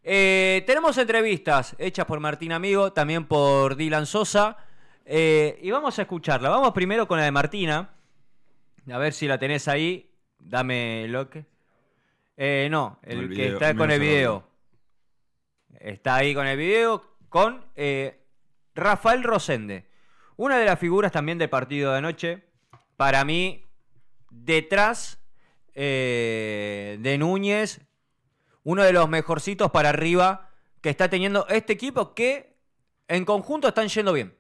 eh, tenemos entrevistas hechas por Martín Amigo, también por Dylan Sosa, eh, y vamos a escucharla. Vamos primero con la de Martina, a ver si la tenés ahí, dame lo que... no, el, que está con el video. Está ahí con el video, con Rafael Rosende. Una de las figuras también del partido de anoche, para mí, detrás eh, de Núñez, uno de los mejorcitos para arriba que está teniendo este equipo que en conjunto están yendo bien.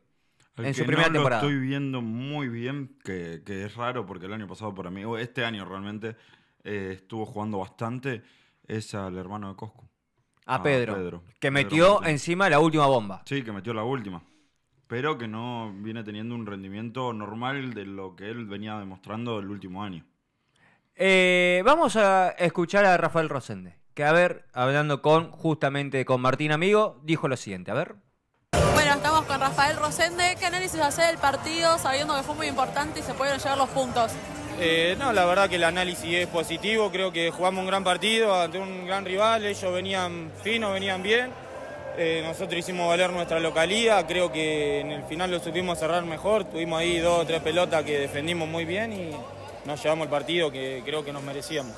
en su primera temporada. estoy viendo muy bien, que, es raro porque el año pasado para mí, o este año realmente, eh, estuvo jugando bastante, es al hermano de Cosco A, Pedro, que metió encima la última bomba. Sí, que metió la última pero que no viene teniendo un rendimiento normal de lo que él venía demostrando el último año. Eh, vamos a escuchar a Rafael Rosende, que a ver, hablando con justamente con Martín Amigo, dijo lo siguiente, a ver. Bueno, estamos con Rafael Rosende, ¿qué análisis hace del partido sabiendo que fue muy importante y se pudieron llevar los puntos? Eh, no, la verdad que el análisis es positivo, creo que jugamos un gran partido ante un gran rival, ellos venían finos, venían bien eh, nosotros hicimos valer nuestra localidad, creo que en el final lo supimos cerrar mejor, tuvimos ahí dos o tres pelotas que defendimos muy bien y nos llevamos el partido que creo que nos merecíamos.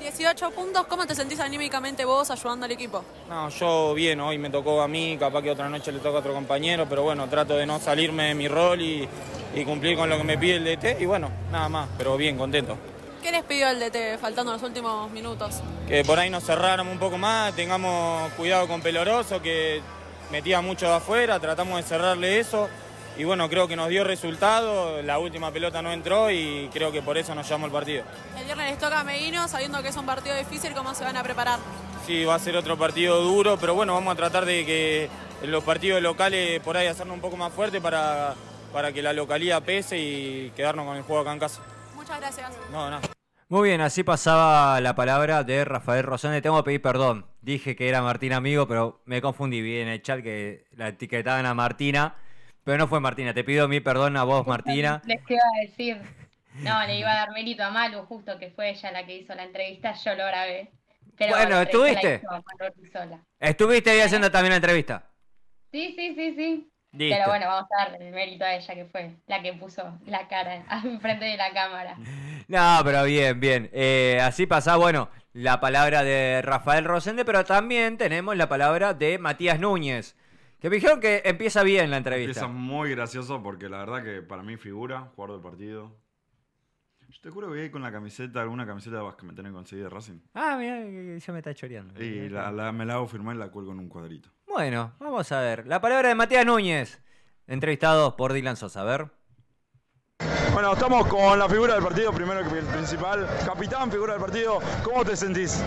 18 puntos, ¿cómo te sentís anímicamente vos ayudando al equipo? No, yo bien, hoy me tocó a mí, capaz que otra noche le toca a otro compañero, pero bueno, trato de no salirme de mi rol y, y cumplir con lo que me pide el DT y bueno, nada más, pero bien, contento. ¿Qué les pidió el DT faltando los últimos minutos? Que por ahí nos cerraron un poco más, tengamos cuidado con Peloroso, que metía mucho de afuera, tratamos de cerrarle eso. Y bueno, creo que nos dio resultado, la última pelota no entró y creo que por eso nos llamó el partido. El viernes les toca a Medino, sabiendo que es un partido difícil, ¿cómo se van a preparar? Sí, va a ser otro partido duro, pero bueno, vamos a tratar de que los partidos locales por ahí hacernos un poco más fuerte para, para que la localidad pese y quedarnos con el juego acá en casa. No, no. Muy bien, así pasaba la palabra de Rafael Rosane. Tengo que pedir perdón. Dije que era Martina Amigo, pero me confundí. bien en el chat que la etiquetaban a Martina, pero no fue Martina. Te pido mi perdón a vos, Martina. Les iba a decir. No, le iba a dar mérito a Malu, justo que fue ella la que hizo la entrevista. Yo lo grabé. bueno, ¿estuviste? Estuviste ahí haciendo también la entrevista. Sí, sí, sí, sí. Pero bueno, vamos a darle el mérito a ella, que fue la que puso la cara enfrente de la cámara. No, pero bien, bien. Eh, así pasa, bueno, la palabra de Rafael Rosende, pero también tenemos la palabra de Matías Núñez. Que me dijeron que empieza bien la entrevista. Empieza muy gracioso porque la verdad que para mí figura, jugador de partido, yo te juro que voy con la camiseta, alguna camiseta que me tienen conseguida de Racing. Ah, mira, ya me está choreando. Y la, me la hago firmar y la cuelgo en un cuadrito. Bueno, vamos a ver. La palabra de Matías Núñez, entrevistado por Dylan Sosa. A ver. Bueno, estamos con la figura del partido, primero que el principal. Capitán, figura del partido, ¿cómo te sentís?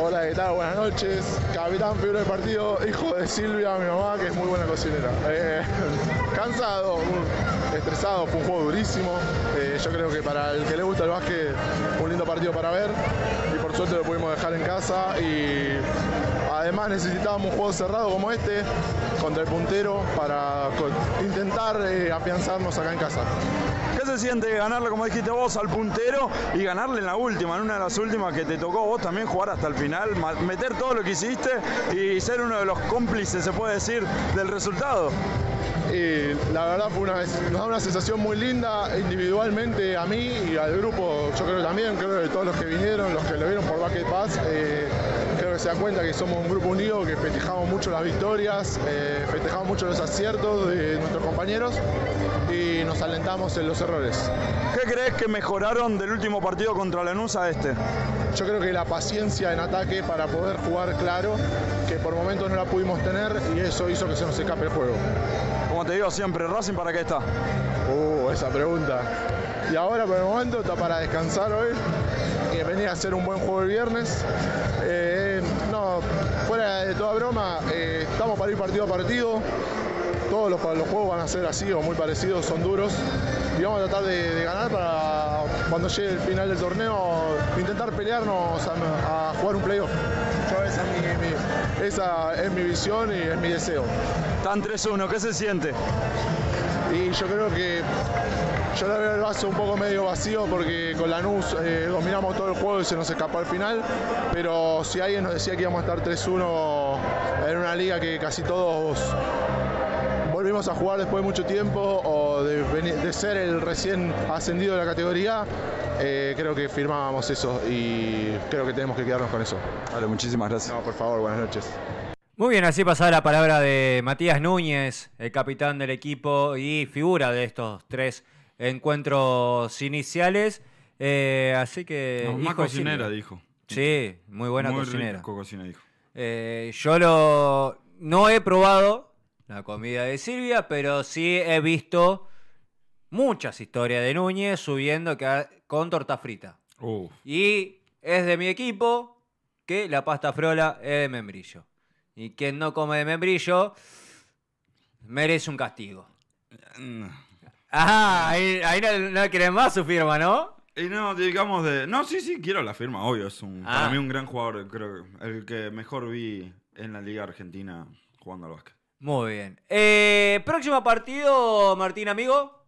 Hola, ¿qué tal? Buenas noches. Capitán, figura del partido, hijo de Silvia, mi mamá, que es muy buena cocinera. Eh, cansado, estresado, fue un juego durísimo. Eh, yo creo que para el que le gusta el básquet, un lindo partido para ver. Y por suerte lo pudimos dejar en casa. Y además necesitábamos un juego cerrado como este, contra el puntero, para intentar eh, afianzarnos acá en casa se siente ganarle, como dijiste vos, al puntero y ganarle en la última, en una de las últimas que te tocó vos también jugar hasta el final, meter todo lo que hiciste y ser uno de los cómplices, se puede decir, del resultado? Y la verdad fue una, una sensación muy linda individualmente a mí y al grupo, yo creo también, creo que todos los que vinieron, los que lo vieron por Bucket Pass. Eh, que se dan cuenta que somos un grupo unido, que festejamos mucho las victorias, eh, festejamos mucho los aciertos de nuestros compañeros y nos alentamos en los errores. ¿Qué crees que mejoraron del último partido contra la a este? Yo creo que la paciencia en ataque para poder jugar claro, que por momentos no la pudimos tener y eso hizo que se nos escape el juego. Como te digo siempre, Racing para qué está? Uh, esa pregunta. Y ahora por el momento está para descansar hoy a hacer un buen juego el viernes. Eh, no, fuera de toda broma, eh, estamos para ir partido a partido. Todos los, los, juegos van a ser así o muy parecidos, son duros. Y vamos a tratar de, ganar para cuando llegue el final del torneo intentar pelearnos a, jugar un playoff. Esa es, mi, esa es mi visión y es mi deseo. Tan 3-1, ¿qué se siente? Y yo creo que yo la veo el vaso un poco medio vacío porque con Lanús eh, dominamos todo el juego y se nos escapó al final, pero si alguien nos decía que íbamos a estar 3-1 en una liga que casi todos volvimos a jugar después de mucho tiempo o de, ser el recién ascendido de la categoría, eh, creo que firmábamos eso y creo que tenemos que quedarnos con eso. Vale, muchísimas gracias. por favor, buenas noches. Muy bien, así pasaba la palabra de Matías Núñez, el capitán del equipo y figura de estos tres encuentros iniciales. Eh, así que. cocinera, dijo. Sí, muy buena cocinera. Eh, yo lo. No he probado la comida de Silvia, pero sí he visto muchas historias de Núñez subiendo con torta frita. Y es de mi equipo que la pasta frola es de membrillo. Y quien no come de membrillo merece un castigo. No mm. Ah, ahí, no, le más su firma, ¿no? Y no, digamos de. No, sí, sí, quiero la firma, obvio. Es un, Para ah. mí, un gran jugador, creo. El que mejor vi en la Liga Argentina jugando al básquet. Muy bien. Eh, próximo partido, Martín, amigo.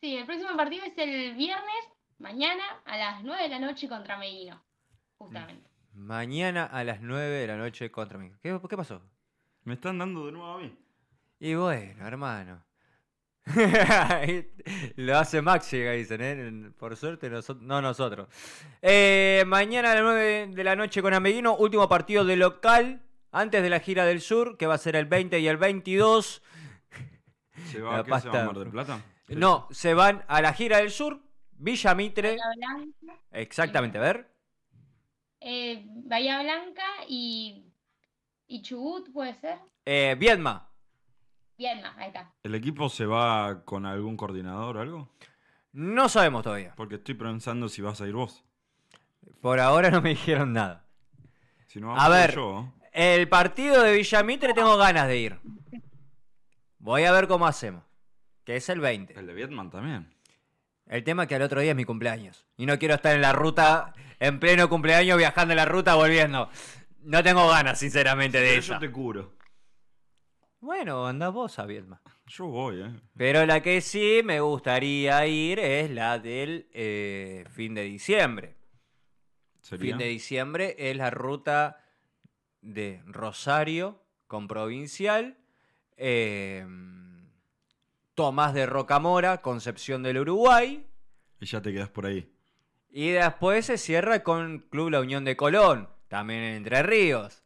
Sí, el próximo partido es el viernes, mañana, a las 9 de la noche contra Medino. Justamente. Mañana a las 9 de la noche contra Medino. ¿Qué pasó? Me están dando de nuevo a mí. Y bueno, hermano. Lo hace Maxi dicen, ¿eh? Por suerte, no nosotros. Eh, mañana a las 9 de la noche con Ameguino, último partido de local antes de la gira del sur, que va a ser el 20 y el 22. ¿Se va, a qué, ¿se No, se van a la gira del sur, Villa Mitre. Bahía exactamente, a ver. Eh, Bahía Blanca y, Chubut, puede ser. Eh, Viedma. Bien, ahí está. ¿El equipo se va con algún coordinador o algo? No sabemos todavía. Porque estoy pensando si vas a ir vos. Por ahora no me dijeron nada. Si no, a ver, ¿eh? el partido de Villamitre tengo ganas de ir. Voy a ver cómo hacemos. Que es el 20. El de Vietman también. El tema es que al otro día es mi cumpleaños. Y no quiero estar en la ruta, en pleno cumpleaños, viajando en la ruta, volviendo. No tengo ganas, sinceramente, de eso. Yo te curo. Bueno, anda vos a Yo voy, ¿eh? Pero la que sí me gustaría ir es la del eh, fin de diciembre. ¿Sería? Fin de diciembre es la ruta de Rosario con Provincial, em, Tomás de Rocamora, Concepción del Uruguay. Y ya te quedas por ahí. Y después se cierra con Club La Unión de Colón, también en Entre Ríos.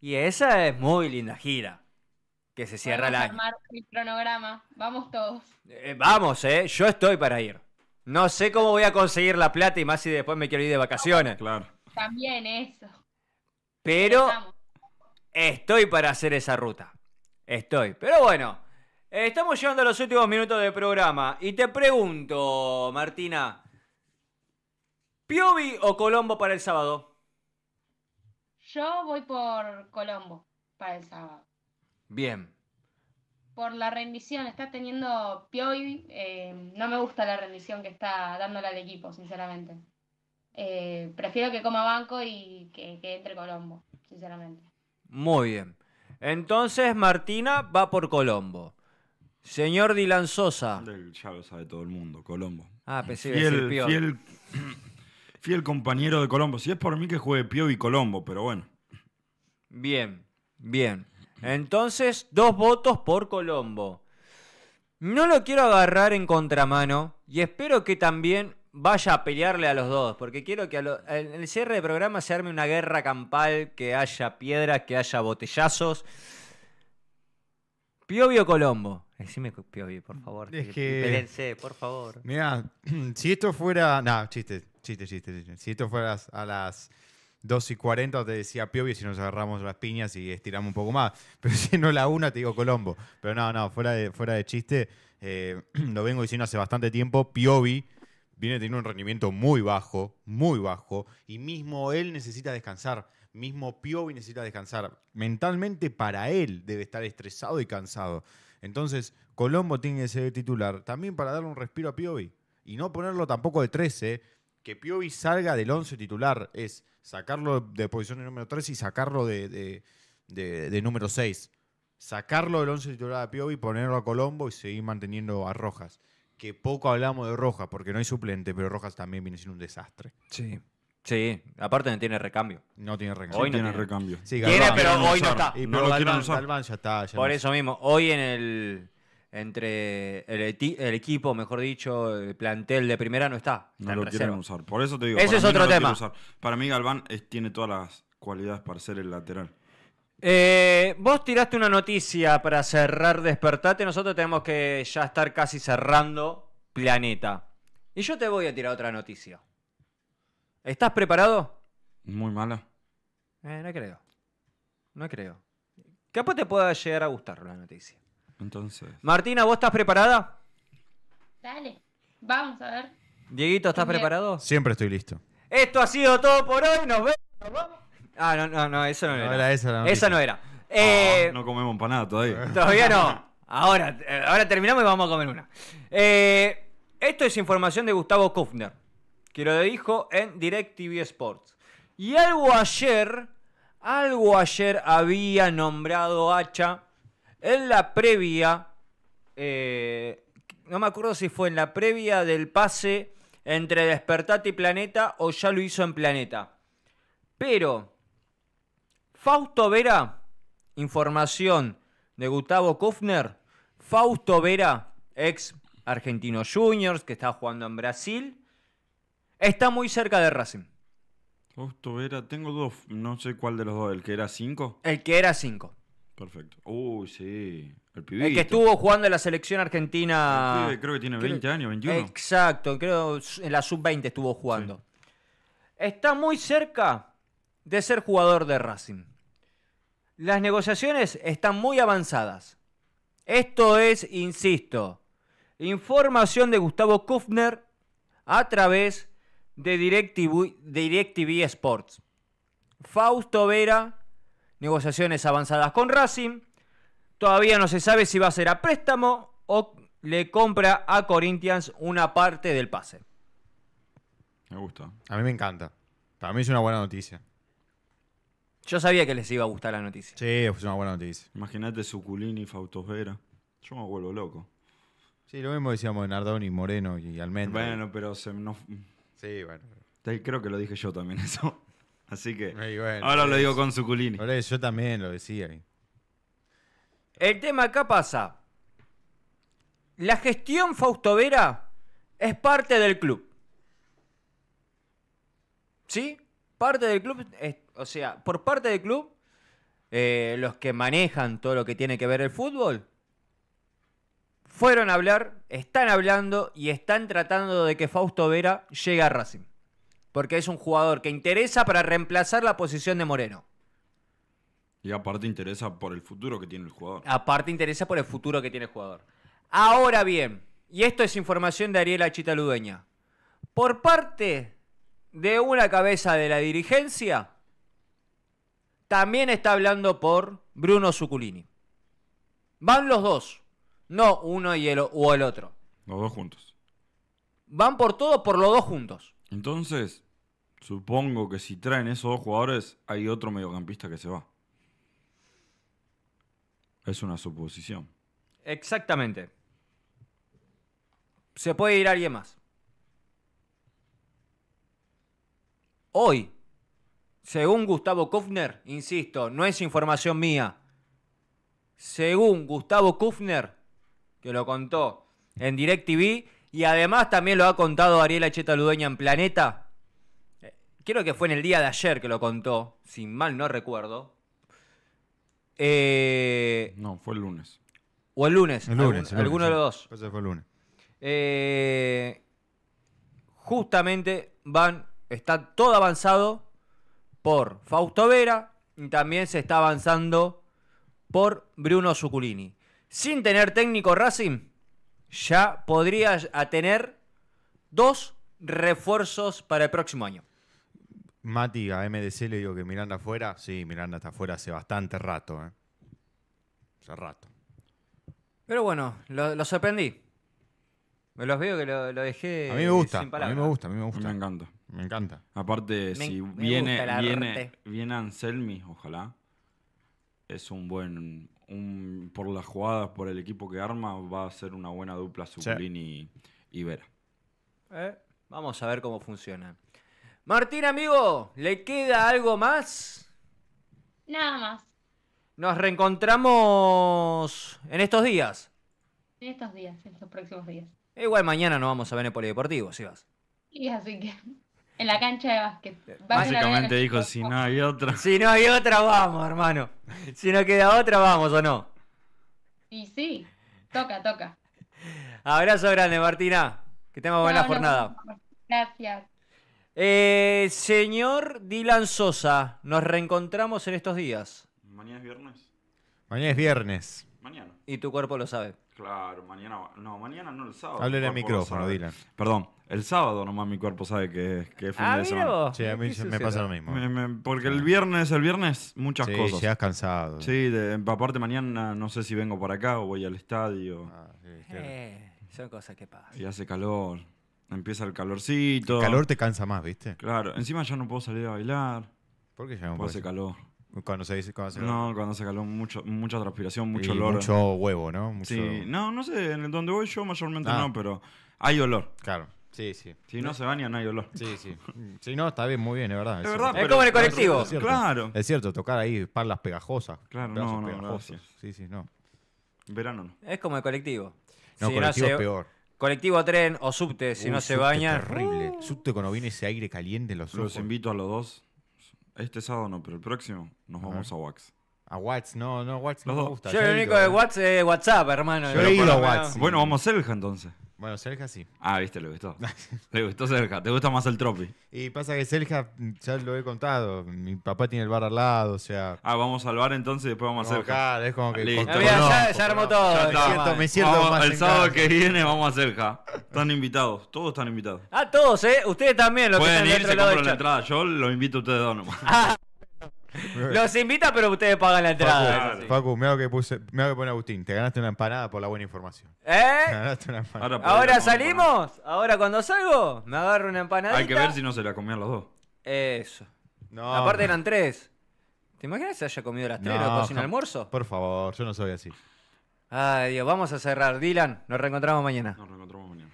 Y esa es muy linda gira que se cierra la. Vamos armar el cronograma. Vamos todos. Eh, vamos, ¿eh? Yo estoy para ir. No sé cómo voy a conseguir la plata y más si después me quiero ir de vacaciones. Claro. También eso. Pero estoy para hacer esa ruta. Estoy. Pero bueno, eh, estamos llegando a los últimos minutos del programa. Y te pregunto, Martina, ¿Piovi o Colombo para el sábado? Yo voy por Colombo para el sábado. Bien. Por la rendición, está teniendo Piovi. Eh, no me gusta la rendición que está dándole al equipo, sinceramente. Eh, prefiero que coma banco y que, entre Colombo, sinceramente. Muy bien. Entonces Martina va por Colombo. Señor Dilan Sosa. ya lo sabe todo el mundo, Colombo. Ah, pensé fiel, Fiel, compañero de Colombo. Si es por mí que juegue y Colombo, pero bueno. Bien, bien. Entonces, dos votos por Colombo. No lo quiero agarrar en contramano y espero que también vaya a pelearle a los dos, porque quiero que en el cierre del programa se arme una guerra campal, que haya piedras, que haya botellazos. Piovio Colombo. Decime Piovio, por favor. Es por favor. Mira, si esto fuera. No, chiste, chiste, chiste, chiste. Si esto fuera a las 2 y 40 te decía Piovi si nos agarramos las piñas y estiramos un poco más. Pero si no la una, te digo Colombo. Pero no, no, fuera de, fuera de chiste, eh, lo vengo diciendo hace bastante tiempo, Piovi viene teniendo un rendimiento muy bajo, muy bajo, y mismo él necesita descansar, mismo Piovi necesita descansar. Mentalmente para él debe estar estresado y cansado. Entonces, Colombo tiene que ser titular también para darle un respiro a Piovi. Y no ponerlo tampoco de 13, eh. que Piovi salga del 11 titular es Sacarlo de posición de número 3 y sacarlo de, de, número 6. Sacarlo del 11 titular de Piovi, ponerlo a Colombo y seguir manteniendo a Rojas. Que poco hablamos de Rojas, porque no hay suplente, pero Rojas también viene siendo un desastre. Sí. Sí, aparte no tiene recambio. No tiene recambio. Hoy no tiene, recambio. pero hoy no está. Y Por eso mismo, hoy en el entre el, equipo, mejor dicho, el plantel de primera no está. no lo quieren usar. Por eso te digo. Ese es otro tema. Para mí, Galván tiene todas las cualidades para ser el lateral. Eh, vos tiraste una noticia para cerrar Despertate. Nosotros tenemos que ya estar casi cerrando Planeta. Y yo te voy a tirar otra noticia. ¿Estás preparado? Muy mala. Eh, no creo. No creo. Capaz te pueda llegar a gustar la noticia. Entonces. Martina, ¿vos estás preparada? Dale, vamos a ver. Dieguito, ¿estás preparado? Siempre estoy listo. Esto ha sido todo por hoy. Nos vemos. Ah, no, no, no, eso no, era. Esa, no era. Ah, eh, no comemos empanada todavía. Todavía no. Ahora, eh, ahora terminamos y vamos a comer una. Eh, esto es información de Gustavo Kufner, que lo dijo en DirecTV Sports. Y algo ayer, algo ayer había nombrado Hacha en la previa, eh, no me acuerdo si fue en la previa del pase entre Despertate y Planeta o ya lo hizo en Planeta. Pero, Fausto Vera, información de Gustavo Kufner, Fausto Vera, ex argentino juniors que está jugando en Brasil, está muy cerca de Racing. Fausto Vera, tengo dos, no sé cuál de los dos, el que era 5. El que era 5. Perfecto. Uy, sí. El que estuvo jugando en la selección argentina. creo que tiene 20 años, 21. Exacto, creo en la sub-20 estuvo jugando. Está muy cerca de ser jugador de Racing. Las negociaciones están muy avanzadas. Esto es, insisto, información de Gustavo Kufner a través de DirecTV Sports. Fausto Vera negociaciones avanzadas con Racing. Todavía no se sabe si va a ser a préstamo o le compra a Corinthians una parte del pase. Me gusta. A mí me encanta. Para mí es una buena noticia. Yo sabía que les iba a gustar la noticia. Sí, es una buena noticia. Imagínate Suculini y Vera. Yo me vuelvo loco. Sí, lo mismo decíamos de Nardoni, Moreno y Almendra. Bueno, pero se Sí, bueno. Creo que lo dije yo también eso. Así que ahora lo digo con Suculini. Por yo también lo decía. El tema acá pasa. La gestión Fausto Vera es parte del club. ¿Sí? Parte del club, o sea, por parte del club, eh, los que manejan todo lo que tiene que ver el fútbol, fueron a hablar, están hablando y están tratando de que Fausto Vera llegue a Racing porque es un jugador que interesa para reemplazar la posición de Moreno. Y aparte interesa por el futuro que tiene el jugador. Aparte interesa por el futuro que tiene el jugador. Ahora bien, y esto es información de Ariel Achita Por parte de una cabeza de la dirigencia, también está hablando por Bruno Zuculini. Van los dos, no uno y el, o el otro. Los dos juntos. Van por todo, por los dos juntos. Entonces, supongo que si traen esos dos jugadores, hay otro mediocampista que se va. Es una suposición. Exactamente. Se puede ir alguien más. Hoy, según Gustavo Kufner, insisto, no es información mía. Según Gustavo Kufner, que lo contó en DirecTV, y además también lo ha contado Ariela Cheta Ludeña en Planeta. Eh, creo que fue en el día de ayer que lo contó, si mal no recuerdo. Eh, no, fue el lunes. O el lunes. El lunes. alguno de los dos. fue el lunes. Eh, justamente van, está todo avanzado por Fausto Vera y también se está avanzando por Bruno Zuculini. Sin tener técnico Racing, ya podría tener dos refuerzos para el próximo año. Mati, a MDC le digo que Miranda afuera. Sí, Miranda está afuera hace bastante rato. ¿eh? Hace rato. Pero bueno, lo, sorprendí. Me los veo que lo, dejé. A mí me gusta. a mí me gusta, a mí me gusta. Me encanta. Me encanta. Aparte, si viene, viene, viene, Anselmi, ojalá, es un buen, por las jugadas, por el equipo que arma, va a ser una buena dupla Zuccolini y, Vera. Eh, vamos a ver cómo funciona. Martín, amigo, ¿le queda algo más? Nada más. Nos reencontramos en estos días. En estos días, en estos próximos días. Igual mañana nos vamos a ver en el Polideportivo, si vas. Y así que. En la cancha de básquet. Básicamente dijo, si no hay otra. Si no hay otra, vamos, hermano. Si no queda otra, vamos o no. Y sí, toca, toca. Abrazo grande, Martina. Que tengas buena jornada. gracias. Eh, señor Dylan Sosa, nos reencontramos en estos días. Mañana es viernes. Mañana es viernes. Y tu cuerpo lo sabe. Claro, mañana. No, mañana no el sábado. Háblele al micrófono, Dylan. Perdón, el sábado nomás mi cuerpo sabe que, es- que fin ah, de Sí, a mí me pasa lo mismo. porque el viernes, el viernes, muchas Sí, cosas. has cansado. Sí, aparte mañana no sé si vengo para acá o voy al estadio. Ah, eh, son cosas que pasan. Y hace calor. Empieza el calorcito. El calor te cansa más, ¿viste? Claro. Encima ya no puedo salir a bailar. ¿Por qué ya no porque hace calor. Cuando se dice, cuando se No, cuando se caló mucha transpiración, mucho y Mucho huevo, ¿no? Mucho... Sí, no, no sé, en donde voy yo mayormente ah. no, pero hay olor. Claro. Sí, sí. Si no, se baña, no hay olor. Sí, sí. Si no, está bien, muy bien, es verdad. Es, verdad, como en el colectivo. Es claro. Es cierto, tocar ahí parlas pegajosas. Claro, no, no, Sí, sí, no. Verano no. Es como el colectivo. No, colectivo es peor. Colectivo, tren o subte, si no se baña Es Terrible. Uh. Subte cuando viene ese aire caliente los Los invito a los dos. Este sábado no, pero el próximo nos vamos a Wax. A Watts, no, no, Watts no me gusta. Yo lo único de Watts es WhatsApp, hermano. Yo he ido a Watts. Bueno, vamos a Selja entonces. Bueno, Selja sí. Ah, viste, le gustó. le gustó Selja. ¿Te gusta más el Tropi? Y pasa que Selja, ya lo he contado, mi papá tiene el bar al lado, o sea... Ah, vamos al bar entonces y después vamos a Selja. es como que... Listo. ya, ya, armó todo. me siento, me siento El sábado que viene vamos a Selja. Están invitados, todos están invitados. Ah, todos, ¿eh? Ustedes también, los Pueden que están se la entrada. Yo los invito a ustedes dos nomás. Ah. Los invita, pero ustedes pagan la entrada. Facu, mira que pone Agustín. Te ganaste una empanada por la buena información. ¿Eh? Te ganaste una empanada. Ahora, salimos? ¿Ahora cuando salgo? Me agarro una empanada. Hay que ver si no se la comían los dos. Eso. No. Aparte eran tres. ¿Te imaginas si haya comido las tres no, almuerzo? Por favor, yo no soy así. Ay, Dios, vamos a cerrar. Dylan, nos reencontramos mañana. Nos reencontramos mañana.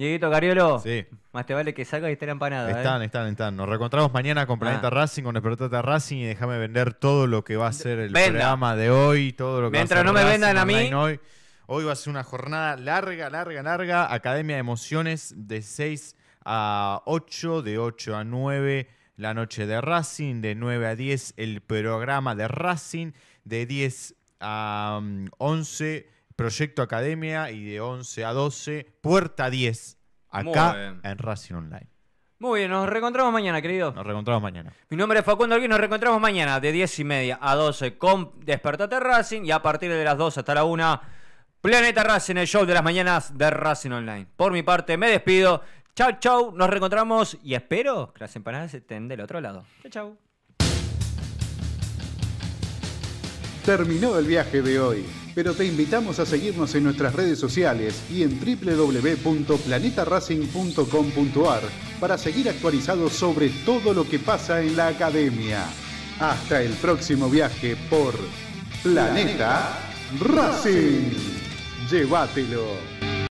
Dieguito Cariolo, sí. más te vale que salgas y esté empanada. ¿eh? Están, están, están. Nos reencontramos mañana con Planeta ah. Racing, con Expertata Racing y déjame vender todo lo que va a ser el programa de hoy, todo lo que va a ser no me vendan a mí. Hoy. hoy. va a ser una jornada larga, larga, larga. Academia de Emociones de 6 a 8, de 8 a 9 la noche de Racing, de 9 a 10 el programa de Racing, de 10 a 11 mm, Proyecto Academia y de 11 a 12, Puerta 10, acá en Racing Online. Muy bien, nos reencontramos mañana, querido. Nos reencontramos mañana. Mi nombre es Facundo alguien nos reencontramos mañana de 10 y media a 12 con Despertate Racing y a partir de las 2 hasta la 1, Planeta Racing, el show de las mañanas de Racing Online. Por mi parte, me despido. Chau, chau, nos reencontramos y espero que las empanadas estén del otro lado. Chau, chau. Terminó el viaje de hoy pero te invitamos a seguirnos en nuestras redes sociales y en www.planetaracing.com.ar para seguir actualizados sobre todo lo que pasa en la academia. Hasta el próximo viaje por Planeta, Racing. Llévatelo.